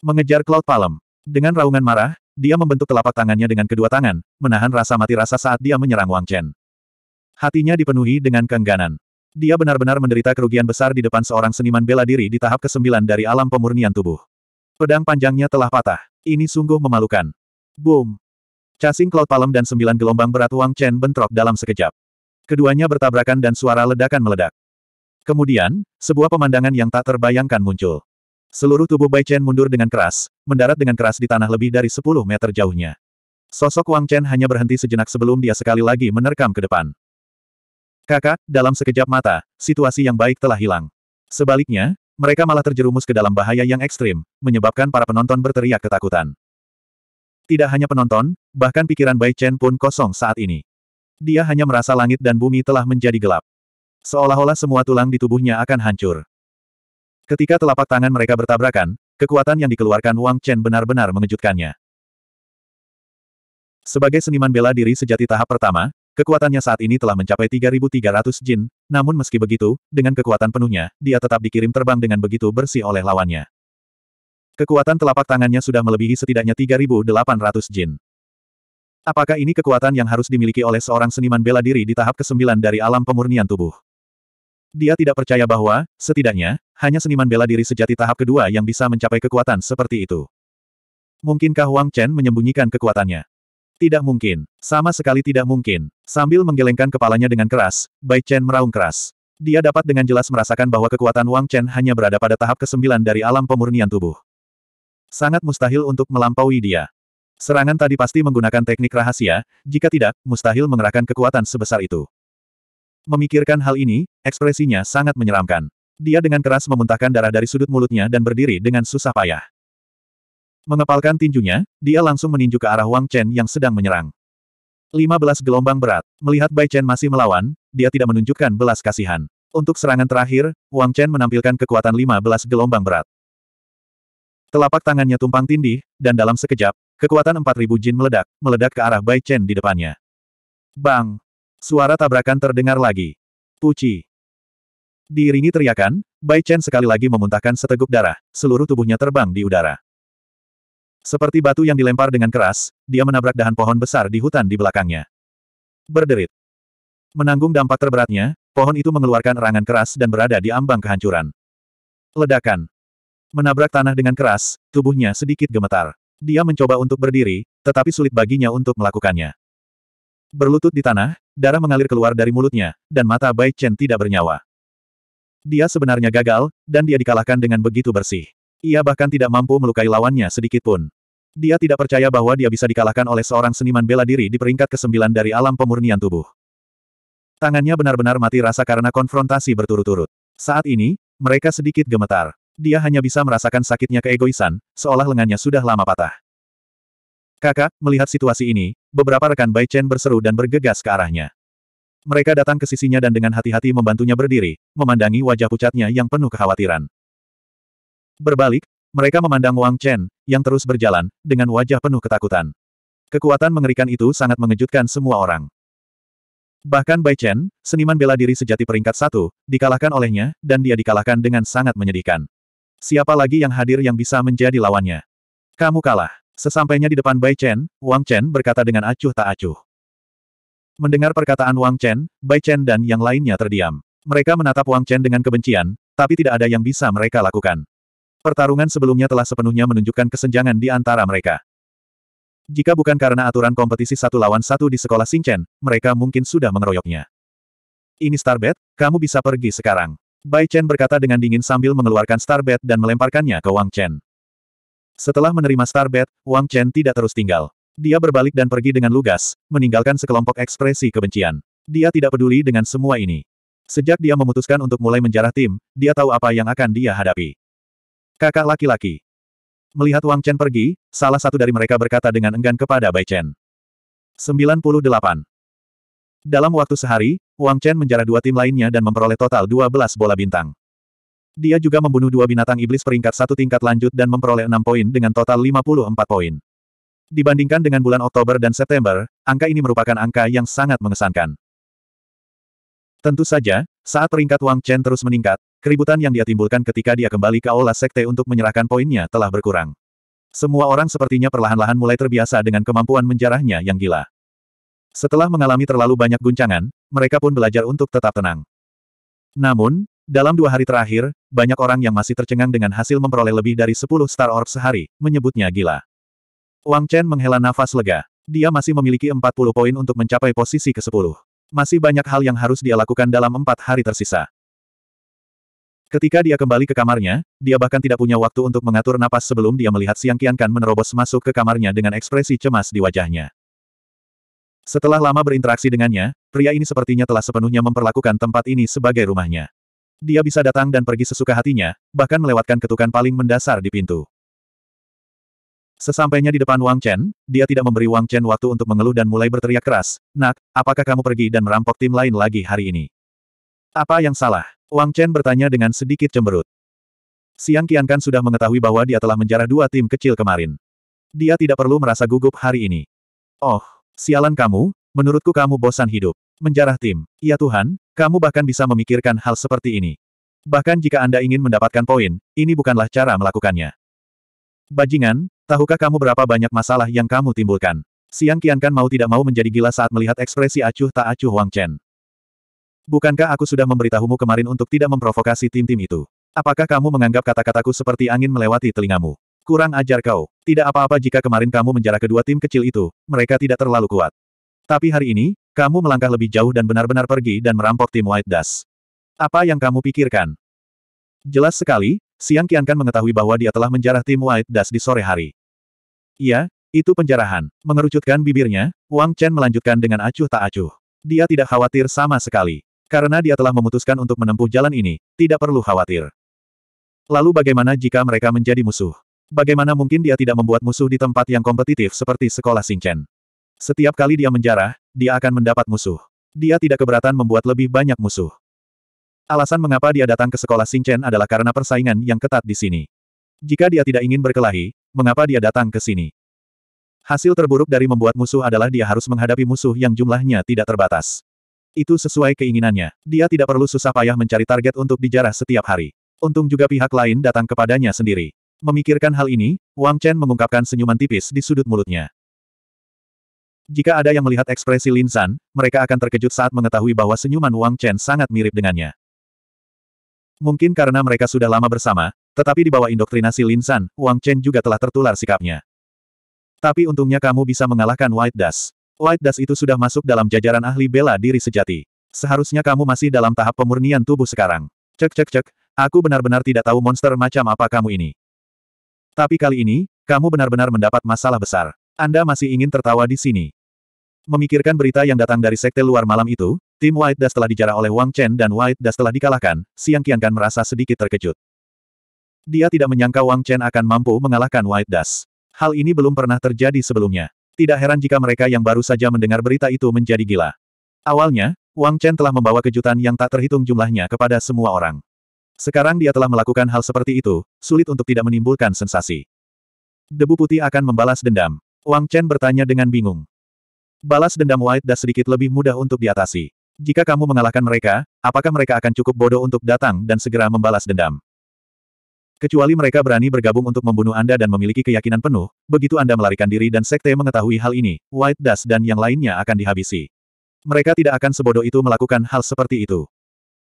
Speaker 1: Mengejar Cloud Palm. Dengan raungan marah, dia membentuk telapak tangannya dengan kedua tangan, menahan rasa mati rasa saat dia menyerang Wang Chen. Hatinya dipenuhi dengan keengganan. Dia benar-benar menderita kerugian besar di depan seorang seniman bela diri di tahap ke-9 dari alam pemurnian tubuh. Pedang panjangnya telah patah. Ini sungguh memalukan. Boom! Casing Cloud Palem dan sembilan gelombang berat Wang Chen bentrok dalam sekejap. Keduanya bertabrakan dan suara ledakan meledak. Kemudian, sebuah pemandangan yang tak terbayangkan muncul. Seluruh tubuh Bai Chen mundur dengan keras, mendarat dengan keras di tanah lebih dari 10 meter jauhnya. Sosok Wang Chen hanya berhenti sejenak sebelum dia sekali lagi menerkam ke depan. Kakak, dalam sekejap mata, situasi yang baik telah hilang. Sebaliknya, mereka malah terjerumus ke dalam bahaya yang ekstrim, menyebabkan para penonton berteriak ketakutan. Tidak hanya penonton, bahkan pikiran Bai Chen pun kosong saat ini. Dia hanya merasa langit dan bumi telah menjadi gelap. Seolah-olah semua tulang di tubuhnya akan hancur. Ketika telapak tangan mereka bertabrakan, kekuatan yang dikeluarkan Wang Chen benar-benar mengejutkannya. Sebagai seniman bela diri sejati tahap pertama, kekuatannya saat ini telah mencapai 3.300 jin, namun meski begitu, dengan kekuatan penuhnya, dia tetap dikirim terbang dengan begitu bersih oleh lawannya. Kekuatan telapak tangannya sudah melebihi setidaknya 3.800 jin. Apakah ini kekuatan yang harus dimiliki oleh seorang seniman bela diri di tahap ke-9 dari alam pemurnian tubuh? Dia tidak percaya bahwa, setidaknya, hanya seniman bela diri sejati tahap kedua yang bisa mencapai kekuatan seperti itu. Mungkinkah Wang Chen menyembunyikan kekuatannya? Tidak mungkin. Sama sekali tidak mungkin. Sambil menggelengkan kepalanya dengan keras, Bai Chen meraung keras. Dia dapat dengan jelas merasakan bahwa kekuatan Wang Chen hanya berada pada tahap ke-9 dari alam pemurnian tubuh. Sangat mustahil untuk melampaui dia. Serangan tadi pasti menggunakan teknik rahasia, jika tidak, mustahil mengerahkan kekuatan sebesar itu. Memikirkan hal ini, ekspresinya sangat menyeramkan. Dia dengan keras memuntahkan darah dari sudut mulutnya dan berdiri dengan susah payah. Mengepalkan tinjunya, dia langsung meninju ke arah Wang Chen yang sedang menyerang. 15 gelombang berat. Melihat Bai Chen masih melawan, dia tidak menunjukkan belas kasihan. Untuk serangan terakhir, Wang Chen menampilkan kekuatan 15 gelombang berat. Telapak tangannya tumpang tindih, dan dalam sekejap, kekuatan 4000 jin meledak, meledak ke arah Bai Chen di depannya. Bang! Suara tabrakan terdengar lagi. Puci! Diiringi teriakan, Bai Chen sekali lagi memuntahkan seteguk darah, seluruh tubuhnya terbang di udara. Seperti batu yang dilempar dengan keras, dia menabrak dahan pohon besar di hutan di belakangnya. Berderit. Menanggung dampak terberatnya, pohon itu mengeluarkan erangan keras dan berada di ambang kehancuran. Ledakan. Menabrak tanah dengan keras, tubuhnya sedikit gemetar. Dia mencoba untuk berdiri, tetapi sulit baginya untuk melakukannya. Berlutut di tanah, darah mengalir keluar dari mulutnya, dan mata Bai Chen tidak bernyawa. Dia sebenarnya gagal, dan dia dikalahkan dengan begitu bersih. Ia bahkan tidak mampu melukai lawannya sedikit pun. Dia tidak percaya bahwa dia bisa dikalahkan oleh seorang seniman bela diri di peringkat kesembilan dari alam pemurnian tubuh. Tangannya benar-benar mati rasa karena konfrontasi berturut-turut. Saat ini, mereka sedikit gemetar. Dia hanya bisa merasakan sakitnya keegoisan, seolah lengannya sudah lama patah. Kakak, melihat situasi ini, beberapa rekan Bai Chen berseru dan bergegas ke arahnya. Mereka datang ke sisinya dan dengan hati-hati membantunya berdiri, memandangi wajah pucatnya yang penuh kekhawatiran. Berbalik, mereka memandang Wang Chen, yang terus berjalan, dengan wajah penuh ketakutan. Kekuatan mengerikan itu sangat mengejutkan semua orang. Bahkan Bai Chen, seniman bela diri sejati peringkat satu, dikalahkan olehnya, dan dia dikalahkan dengan sangat menyedihkan. Siapa lagi yang hadir yang bisa menjadi lawannya? Kamu kalah. Sesampainya di depan Bai Chen, Wang Chen berkata dengan acuh tak acuh. Mendengar perkataan Wang Chen, Bai Chen dan yang lainnya terdiam. Mereka menatap Wang Chen dengan kebencian, tapi tidak ada yang bisa mereka lakukan. Pertarungan sebelumnya telah sepenuhnya menunjukkan kesenjangan di antara mereka. Jika bukan karena aturan kompetisi satu lawan satu di sekolah Xingchen, mereka mungkin sudah mengeroyoknya. Ini Starbet, kamu bisa pergi sekarang. Bai Chen berkata dengan dingin sambil mengeluarkan Starbed dan melemparkannya ke Wang Chen. Setelah menerima Starbed, Wang Chen tidak terus tinggal. Dia berbalik dan pergi dengan lugas, meninggalkan sekelompok ekspresi kebencian. Dia tidak peduli dengan semua ini. Sejak dia memutuskan untuk mulai menjarah tim, dia tahu apa yang akan dia hadapi. Kakak laki-laki. Melihat Wang Chen pergi, salah satu dari mereka berkata dengan enggan kepada Bai Chen. 98. Dalam waktu sehari, Wang Chen menjarah dua tim lainnya dan memperoleh total 12 bola bintang. Dia juga membunuh dua binatang iblis peringkat satu tingkat lanjut dan memperoleh enam poin dengan total 54 poin. Dibandingkan dengan bulan Oktober dan September, angka ini merupakan angka yang sangat mengesankan. Tentu saja, saat peringkat Wang Chen terus meningkat, keributan yang dia timbulkan ketika dia kembali ke Aula Sekte untuk menyerahkan poinnya telah berkurang. Semua orang sepertinya perlahan-lahan mulai terbiasa dengan kemampuan menjarahnya yang gila. Setelah mengalami terlalu banyak guncangan, mereka pun belajar untuk tetap tenang. Namun, dalam dua hari terakhir, banyak orang yang masih tercengang dengan hasil memperoleh lebih dari 10 Star Orb sehari, menyebutnya gila. Wang Chen menghela nafas lega. Dia masih memiliki 40 poin untuk mencapai posisi ke-10. Masih banyak hal yang harus dia lakukan dalam empat hari tersisa. Ketika dia kembali ke kamarnya, dia bahkan tidak punya waktu untuk mengatur napas sebelum dia melihat Siang Kiankan menerobos masuk ke kamarnya dengan ekspresi cemas di wajahnya. Setelah lama berinteraksi dengannya, pria ini sepertinya telah sepenuhnya memperlakukan tempat ini sebagai rumahnya. Dia bisa datang dan pergi sesuka hatinya, bahkan melewatkan ketukan paling mendasar di pintu. Sesampainya di depan Wang Chen, dia tidak memberi Wang Chen waktu untuk mengeluh dan mulai berteriak keras, Nak, apakah kamu pergi dan merampok tim lain lagi hari ini? Apa yang salah? Wang Chen bertanya dengan sedikit cemberut. Siang Kian Kan sudah mengetahui bahwa dia telah menjarah dua tim kecil kemarin. Dia tidak perlu merasa gugup hari ini. Oh, Sialan kamu, menurutku kamu bosan hidup. Menjarah tim. Ya Tuhan, kamu bahkan bisa memikirkan hal seperti ini. Bahkan jika Anda ingin mendapatkan poin, ini bukanlah cara melakukannya. Bajingan, tahukah kamu berapa banyak masalah yang kamu timbulkan? Siang Kian kan mau tidak mau menjadi gila saat melihat ekspresi acuh tak acuh Wang Chen. Bukankah aku sudah memberitahumu kemarin untuk tidak memprovokasi tim-tim itu? Apakah kamu menganggap kata-kataku seperti angin melewati telingamu? Kurang ajar kau. Tidak apa-apa jika kemarin kamu menjarah kedua tim kecil itu, mereka tidak terlalu kuat. Tapi hari ini, kamu melangkah lebih jauh dan benar-benar pergi dan merampok tim White Dust. Apa yang kamu pikirkan? Jelas sekali, Siang kan mengetahui bahwa dia telah menjarah tim White Dust di sore hari. Iya, itu penjarahan. Mengerucutkan bibirnya, Wang Chen melanjutkan dengan acuh tak acuh. Dia tidak khawatir sama sekali. Karena dia telah memutuskan untuk menempuh jalan ini, tidak perlu khawatir. Lalu bagaimana jika mereka menjadi musuh? Bagaimana mungkin dia tidak membuat musuh di tempat yang kompetitif seperti sekolah Singchen? Setiap kali dia menjarah, dia akan mendapat musuh. Dia tidak keberatan membuat lebih banyak musuh. Alasan mengapa dia datang ke sekolah Singchen adalah karena persaingan yang ketat di sini. Jika dia tidak ingin berkelahi, mengapa dia datang ke sini? Hasil terburuk dari membuat musuh adalah dia harus menghadapi musuh yang jumlahnya tidak terbatas. Itu sesuai keinginannya. Dia tidak perlu susah payah mencari target untuk dijarah setiap hari. Untung juga pihak lain datang kepadanya sendiri. Memikirkan hal ini, Wang Chen mengungkapkan senyuman tipis di sudut mulutnya. Jika ada yang melihat ekspresi Lin San, mereka akan terkejut saat mengetahui bahwa senyuman Wang Chen sangat mirip dengannya. Mungkin karena mereka sudah lama bersama, tetapi di bawah indoktrinasi Lin San, Wang Chen juga telah tertular sikapnya. Tapi untungnya kamu bisa mengalahkan White Dust. White Dust itu sudah masuk dalam jajaran ahli bela diri sejati. Seharusnya kamu masih dalam tahap pemurnian tubuh sekarang. Cek cek cek, aku benar-benar tidak tahu monster macam apa kamu ini. Tapi kali ini, kamu benar-benar mendapat masalah besar. Anda masih ingin tertawa di sini. Memikirkan berita yang datang dari sekte luar malam itu, tim White Dust telah dijarah oleh Wang Chen dan White Dust telah dikalahkan, Siang Kian kan merasa sedikit terkejut. Dia tidak menyangka Wang Chen akan mampu mengalahkan White Dust. Hal ini belum pernah terjadi sebelumnya. Tidak heran jika mereka yang baru saja mendengar berita itu menjadi gila. Awalnya, Wang Chen telah membawa kejutan yang tak terhitung jumlahnya kepada semua orang. Sekarang dia telah melakukan hal seperti itu, sulit untuk tidak menimbulkan sensasi. Debu putih akan membalas dendam. Wang Chen bertanya dengan bingung. Balas dendam White Das sedikit lebih mudah untuk diatasi. Jika kamu mengalahkan mereka, apakah mereka akan cukup bodoh untuk datang dan segera membalas dendam? Kecuali mereka berani bergabung untuk membunuh Anda dan memiliki keyakinan penuh, begitu Anda melarikan diri dan sekte mengetahui hal ini, White Das dan yang lainnya akan dihabisi. Mereka tidak akan sebodoh itu melakukan hal seperti itu.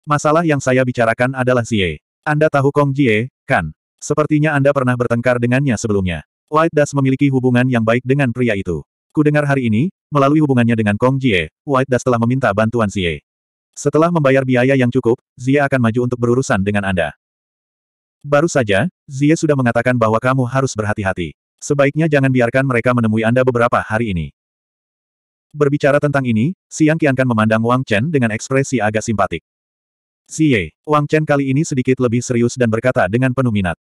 Speaker 1: Masalah yang saya bicarakan adalah Xie. Anda tahu Kong Jie, kan? Sepertinya Anda pernah bertengkar dengannya sebelumnya. White Dust memiliki hubungan yang baik dengan pria itu. Kudengar hari ini, melalui hubungannya dengan Kong Jie, White Dust telah meminta bantuan Xie. Setelah membayar biaya yang cukup, Xie akan maju untuk berurusan dengan Anda. Baru saja, Xie sudah mengatakan bahwa kamu harus berhati-hati. Sebaiknya jangan biarkan mereka menemui Anda beberapa hari ini. Berbicara tentang ini, Siang Kian Qiankan memandang Wang Chen dengan ekspresi agak simpatik. Siye Wang Chen kali ini sedikit lebih serius dan berkata dengan penuh minat.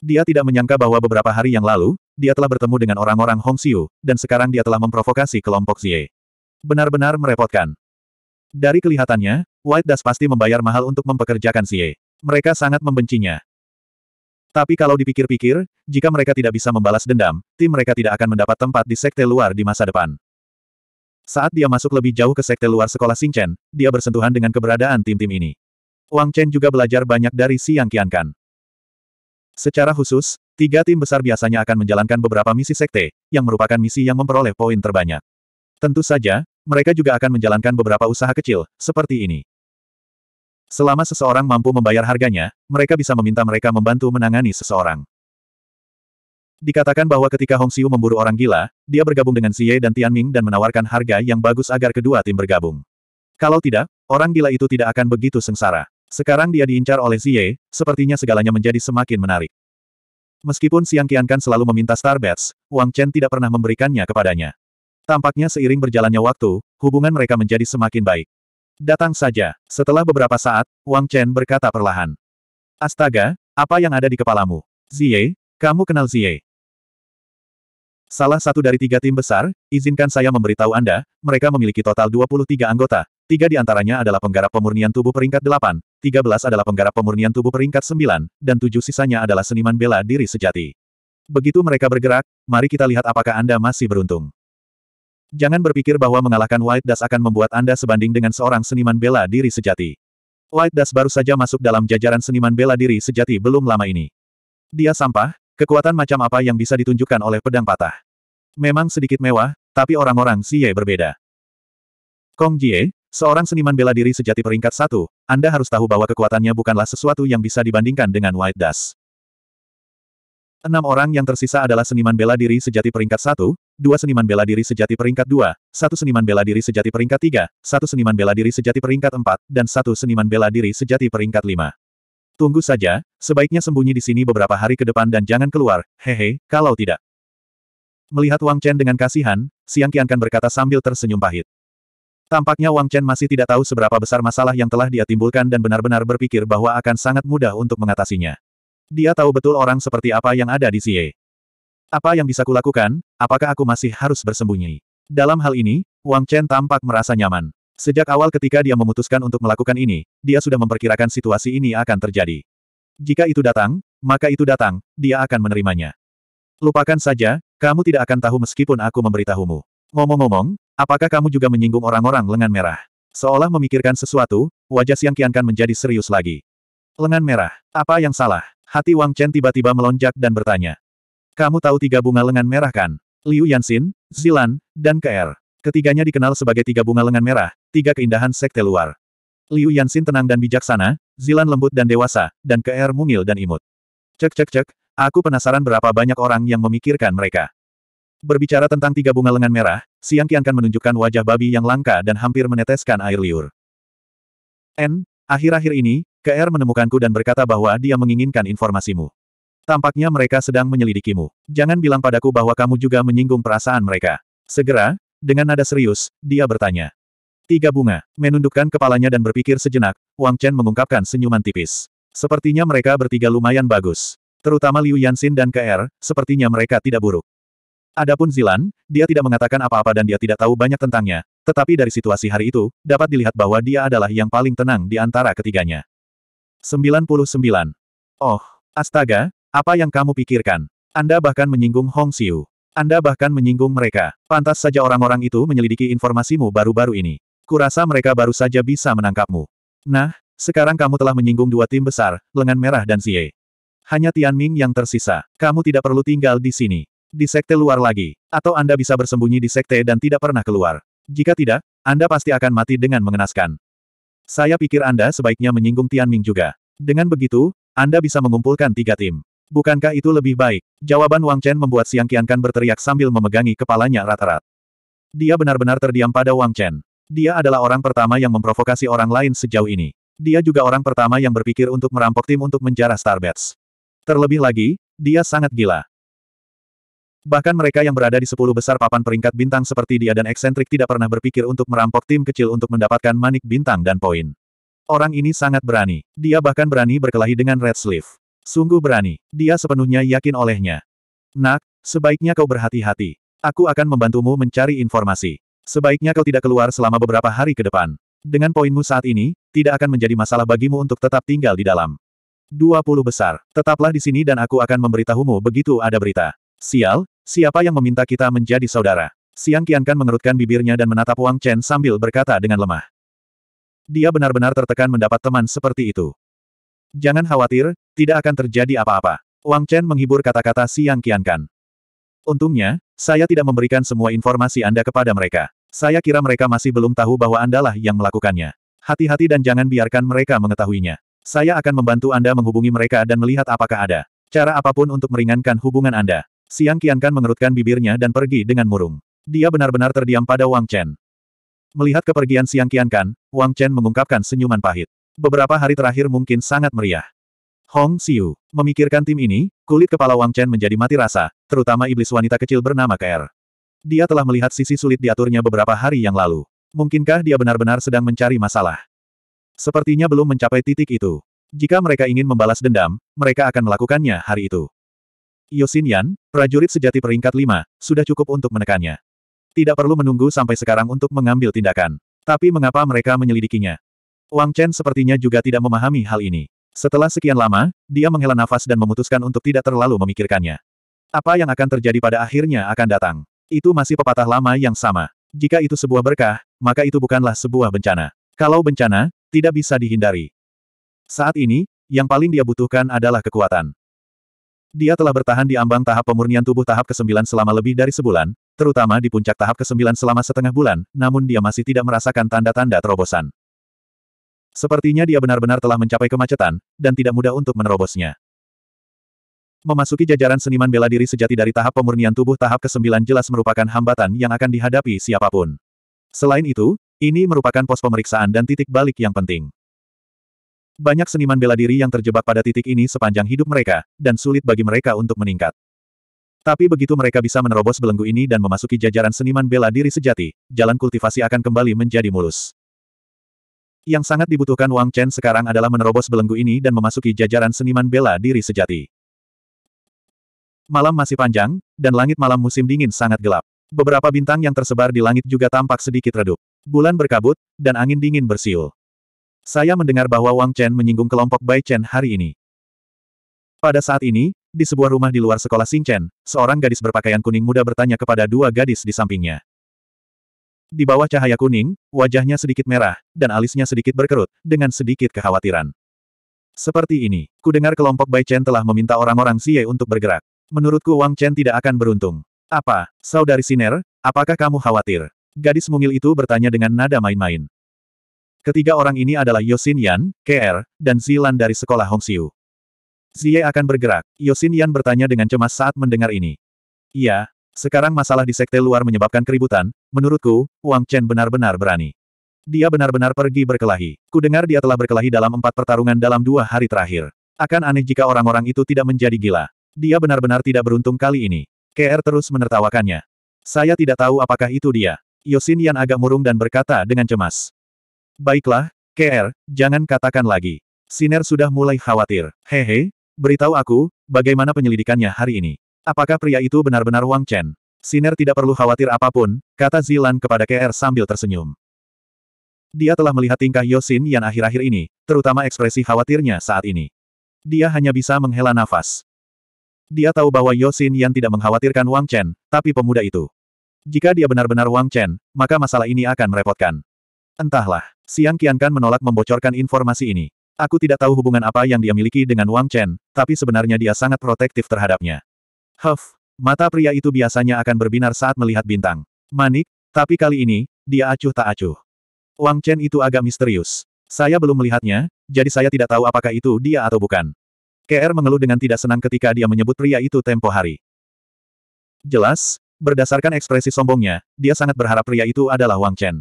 Speaker 1: Dia tidak menyangka bahwa beberapa hari yang lalu, dia telah bertemu dengan orang-orang Hong Xiu, dan sekarang dia telah memprovokasi kelompok Xie. Benar-benar merepotkan. Dari kelihatannya, White Das pasti membayar mahal untuk mempekerjakan Xie. Mereka sangat membencinya. Tapi kalau dipikir-pikir, jika mereka tidak bisa membalas dendam, tim mereka tidak akan mendapat tempat di sekte luar di masa depan. Saat dia masuk lebih jauh ke sekte luar sekolah Xingchen, dia bersentuhan dengan keberadaan tim-tim ini. Wang Chen juga belajar banyak dari si Yang Qiankan. Secara khusus, tiga tim besar biasanya akan menjalankan beberapa misi sekte, yang merupakan misi yang memperoleh poin terbanyak. Tentu saja, mereka juga akan menjalankan beberapa usaha kecil, seperti ini. Selama seseorang mampu membayar harganya, mereka bisa meminta mereka membantu menangani seseorang. Dikatakan bahwa ketika Hong Xiu memburu orang gila, dia bergabung dengan Xie dan Tianming dan menawarkan harga yang bagus agar kedua tim bergabung. Kalau tidak, orang gila itu tidak akan begitu sengsara. Sekarang dia diincar oleh Xie, sepertinya segalanya menjadi semakin menarik. Meskipun Siang Qiankan selalu meminta Starbats, Wang Chen tidak pernah memberikannya kepadanya. Tampaknya seiring berjalannya waktu, hubungan mereka menjadi semakin baik. Datang saja. Setelah beberapa saat, Wang Chen berkata perlahan. Astaga, apa yang ada di kepalamu? Xie, kamu kenal Xie. Salah satu dari tiga tim besar, izinkan saya memberitahu Anda, mereka memiliki total 23 anggota. Tiga di antaranya adalah penggarap pemurnian tubuh peringkat 8, 13 adalah penggarap pemurnian tubuh peringkat 9, dan tujuh sisanya adalah seniman bela diri sejati. Begitu mereka bergerak, mari kita lihat apakah Anda masih beruntung. Jangan berpikir bahwa mengalahkan White Das akan membuat Anda sebanding dengan seorang seniman bela diri sejati. White Das baru saja masuk dalam jajaran seniman bela diri sejati belum lama ini. Dia sampah, Kekuatan macam apa yang bisa ditunjukkan oleh pedang patah? Memang sedikit mewah, tapi orang-orang Xie berbeda. Kong Jie, seorang seniman bela diri sejati peringkat satu, Anda harus tahu bahwa kekuatannya bukanlah sesuatu yang bisa dibandingkan dengan White Dust. Enam orang yang tersisa adalah seniman bela diri sejati peringkat satu, dua seniman bela diri sejati peringkat dua, satu seniman bela diri sejati peringkat tiga, satu seniman bela diri sejati peringkat empat, dan satu seniman bela diri sejati peringkat lima. Tunggu saja, sebaiknya sembunyi di sini beberapa hari ke depan dan jangan keluar, hehe, kalau tidak. Melihat Wang Chen dengan kasihan, Siang Qiankan berkata sambil tersenyum pahit. Tampaknya Wang Chen masih tidak tahu seberapa besar masalah yang telah dia timbulkan dan benar-benar berpikir bahwa akan sangat mudah untuk mengatasinya. Dia tahu betul orang seperti apa yang ada di Xie. Apa yang bisa kulakukan, apakah aku masih harus bersembunyi? Dalam hal ini, Wang Chen tampak merasa nyaman. Sejak awal ketika dia memutuskan untuk melakukan ini, dia sudah memperkirakan situasi ini akan terjadi. Jika itu datang, maka itu datang, dia akan menerimanya. Lupakan saja, kamu tidak akan tahu meskipun aku memberitahumu. Ngomong-ngomong, apakah kamu juga menyinggung orang-orang lengan merah? Seolah memikirkan sesuatu, wajah Siang Kian Kan menjadi serius lagi. Lengan merah, apa yang salah? Hati Wang Chen tiba-tiba melonjak dan bertanya. Kamu tahu tiga bunga lengan merah kan? Liu Yansin, Zilan, dan Ke'er. Ketiganya dikenal sebagai tiga bunga lengan merah, Tiga keindahan sekte luar. Liu Yansin tenang dan bijaksana, Zilan lembut dan dewasa, dan Keer mungil dan imut. Cek cek cek, aku penasaran berapa banyak orang yang memikirkan mereka. Berbicara tentang tiga bunga lengan merah, Siang Qian kan menunjukkan wajah babi yang langka dan hampir meneteskan air liur. N, akhir-akhir ini, Keer menemukanku dan berkata bahwa dia menginginkan informasimu. Tampaknya mereka sedang menyelidikimu. Jangan bilang padaku bahwa kamu juga menyinggung perasaan mereka. Segera, dengan nada serius, dia bertanya. Tiga bunga. Menundukkan kepalanya dan berpikir sejenak, Wang Chen mengungkapkan senyuman tipis. Sepertinya mereka bertiga lumayan bagus. Terutama Liu Yansin dan KR, er, sepertinya mereka tidak buruk. Adapun Zilan, dia tidak mengatakan apa-apa dan dia tidak tahu banyak tentangnya, tetapi dari situasi hari itu, dapat dilihat bahwa dia adalah yang paling tenang di antara ketiganya. 99. Oh, astaga, apa yang kamu pikirkan? Anda bahkan menyinggung Hong Xiu. Anda bahkan menyinggung mereka. Pantas saja orang-orang itu menyelidiki informasimu baru-baru ini. Kurasa mereka baru saja bisa menangkapmu. Nah, sekarang kamu telah menyinggung dua tim besar, lengan merah dan Xie. Hanya Tian Ming yang tersisa. Kamu tidak perlu tinggal di sini. Di sekte luar lagi. Atau Anda bisa bersembunyi di sekte dan tidak pernah keluar. Jika tidak, Anda pasti akan mati dengan mengenaskan. Saya pikir Anda sebaiknya menyinggung Tian Ming juga. Dengan begitu, Anda bisa mengumpulkan tiga tim. Bukankah itu lebih baik? Jawaban Wang Chen membuat Siang Qiankan berteriak sambil memegangi kepalanya rata-rata. Dia benar-benar terdiam pada Wang Chen. Dia adalah orang pertama yang memprovokasi orang lain sejauh ini. Dia juga orang pertama yang berpikir untuk merampok tim untuk menjarah Starbats. Terlebih lagi, dia sangat gila. Bahkan mereka yang berada di sepuluh besar papan peringkat bintang seperti dia dan eksentrik tidak pernah berpikir untuk merampok tim kecil untuk mendapatkan manik bintang dan poin. Orang ini sangat berani. Dia bahkan berani berkelahi dengan Red Sleeve. Sungguh berani. Dia sepenuhnya yakin olehnya. Nak, sebaiknya kau berhati-hati. Aku akan membantumu mencari informasi. Sebaiknya kau tidak keluar selama beberapa hari ke depan. Dengan poinmu saat ini, tidak akan menjadi masalah bagimu untuk tetap tinggal di dalam. 20 besar, tetaplah di sini dan aku akan memberitahumu begitu ada berita. Sial, siapa yang meminta kita menjadi saudara? Siang Kian Kan mengerutkan bibirnya dan menatap Wang Chen sambil berkata dengan lemah. Dia benar-benar tertekan mendapat teman seperti itu. Jangan khawatir, tidak akan terjadi apa-apa. Wang Chen menghibur kata-kata Siang Kan. Untungnya, saya tidak memberikan semua informasi Anda kepada mereka. Saya kira mereka masih belum tahu bahwa Andalah yang melakukannya. Hati-hati dan jangan biarkan mereka mengetahuinya. Saya akan membantu Anda menghubungi mereka dan melihat apakah ada cara apapun untuk meringankan hubungan Anda. Siang Kian Kan mengerutkan bibirnya dan pergi dengan murung. Dia benar-benar terdiam pada Wang Chen. Melihat kepergian Siang Qiankan, Wang Chen mengungkapkan senyuman pahit. Beberapa hari terakhir mungkin sangat meriah. Hong Xiu memikirkan tim ini, kulit kepala Wang Chen menjadi mati rasa, terutama iblis wanita kecil bernama KR. Dia telah melihat sisi sulit diaturnya beberapa hari yang lalu. Mungkinkah dia benar-benar sedang mencari masalah? Sepertinya belum mencapai titik itu. Jika mereka ingin membalas dendam, mereka akan melakukannya hari itu. Yosin Yan, prajurit sejati peringkat 5, sudah cukup untuk menekannya. Tidak perlu menunggu sampai sekarang untuk mengambil tindakan. Tapi mengapa mereka menyelidikinya? Wang Chen sepertinya juga tidak memahami hal ini. Setelah sekian lama, dia menghela nafas dan memutuskan untuk tidak terlalu memikirkannya. Apa yang akan terjadi pada akhirnya akan datang. Itu masih pepatah lama yang sama. Jika itu sebuah berkah, maka itu bukanlah sebuah bencana. Kalau bencana, tidak bisa dihindari. Saat ini, yang paling dia butuhkan adalah kekuatan. Dia telah bertahan di ambang tahap pemurnian tubuh tahap ke-9 selama lebih dari sebulan, terutama di puncak tahap ke-9 selama setengah bulan, namun dia masih tidak merasakan tanda-tanda terobosan. Sepertinya dia benar-benar telah mencapai kemacetan, dan tidak mudah untuk menerobosnya. Memasuki jajaran seniman bela diri sejati dari tahap pemurnian tubuh tahap ke-9 jelas merupakan hambatan yang akan dihadapi siapapun. Selain itu, ini merupakan pos pemeriksaan dan titik balik yang penting. Banyak seniman bela diri yang terjebak pada titik ini sepanjang hidup mereka, dan sulit bagi mereka untuk meningkat. Tapi begitu mereka bisa menerobos belenggu ini dan memasuki jajaran seniman bela diri sejati, jalan kultivasi akan kembali menjadi mulus. Yang sangat dibutuhkan Wang Chen sekarang adalah menerobos belenggu ini dan memasuki jajaran seniman bela diri sejati. Malam masih panjang, dan langit malam musim dingin sangat gelap. Beberapa bintang yang tersebar di langit juga tampak sedikit redup. Bulan berkabut, dan angin dingin bersiul. Saya mendengar bahwa Wang Chen menyinggung kelompok Bai Chen hari ini. Pada saat ini, di sebuah rumah di luar sekolah Chen, seorang gadis berpakaian kuning muda bertanya kepada dua gadis di sampingnya. Di bawah cahaya kuning, wajahnya sedikit merah, dan alisnya sedikit berkerut, dengan sedikit kekhawatiran. Seperti ini, kudengar kelompok Bai Chen telah meminta orang-orang Xie untuk bergerak. Menurutku Wang Chen tidak akan beruntung. Apa, saudari Siner, apakah kamu khawatir? Gadis mungil itu bertanya dengan nada main-main. Ketiga orang ini adalah Yosin Yan, KR, dan Zilan dari sekolah Hong Hongxiu. Zie akan bergerak, Yosin Yan bertanya dengan cemas saat mendengar ini. Iya, sekarang masalah di sekte luar menyebabkan keributan, menurutku, Wang Chen benar-benar berani. Dia benar-benar pergi berkelahi. Ku dengar dia telah berkelahi dalam empat pertarungan dalam dua hari terakhir. Akan aneh jika orang-orang itu tidak menjadi gila. Dia benar-benar tidak beruntung kali ini. KR terus menertawakannya. Saya tidak tahu apakah itu dia. Yosin Yan agak murung dan berkata dengan cemas. Baiklah, KR, jangan katakan lagi. Siner sudah mulai khawatir. Hehe, beritahu aku, bagaimana penyelidikannya hari ini. Apakah pria itu benar-benar Wang Chen? Siner tidak perlu khawatir apapun, kata Zilan kepada KR sambil tersenyum. Dia telah melihat tingkah Yosin yang akhir-akhir ini, terutama ekspresi khawatirnya saat ini. Dia hanya bisa menghela nafas. Dia tahu bahwa Yosin yang tidak mengkhawatirkan Wang Chen, tapi pemuda itu. Jika dia benar-benar Wang Chen, maka masalah ini akan merepotkan. Entahlah, Siang Kian kan menolak membocorkan informasi ini. Aku tidak tahu hubungan apa yang dia miliki dengan Wang Chen, tapi sebenarnya dia sangat protektif terhadapnya. Huff, mata pria itu biasanya akan berbinar saat melihat bintang. Manik, tapi kali ini, dia acuh tak acuh. Wang Chen itu agak misterius. Saya belum melihatnya, jadi saya tidak tahu apakah itu dia atau bukan. KR mengeluh dengan tidak senang ketika dia menyebut pria itu tempo hari. Jelas, berdasarkan ekspresi sombongnya, dia sangat berharap pria itu adalah Wang Chen.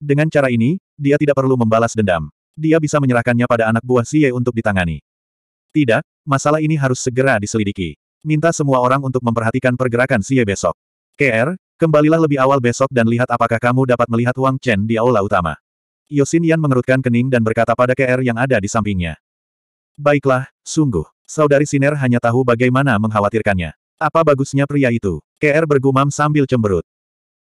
Speaker 1: Dengan cara ini, dia tidak perlu membalas dendam. Dia bisa menyerahkannya pada anak buah Xie untuk ditangani. Tidak, masalah ini harus segera diselidiki. Minta semua orang untuk memperhatikan pergerakan Xie besok. KR, kembalilah lebih awal besok dan lihat apakah kamu dapat melihat Wang Chen di aula utama. Yosin Yan mengerutkan kening dan berkata pada KR yang ada di sampingnya. Baiklah, sungguh. Saudari Siner hanya tahu bagaimana mengkhawatirkannya. Apa bagusnya pria itu? KR bergumam sambil cemberut.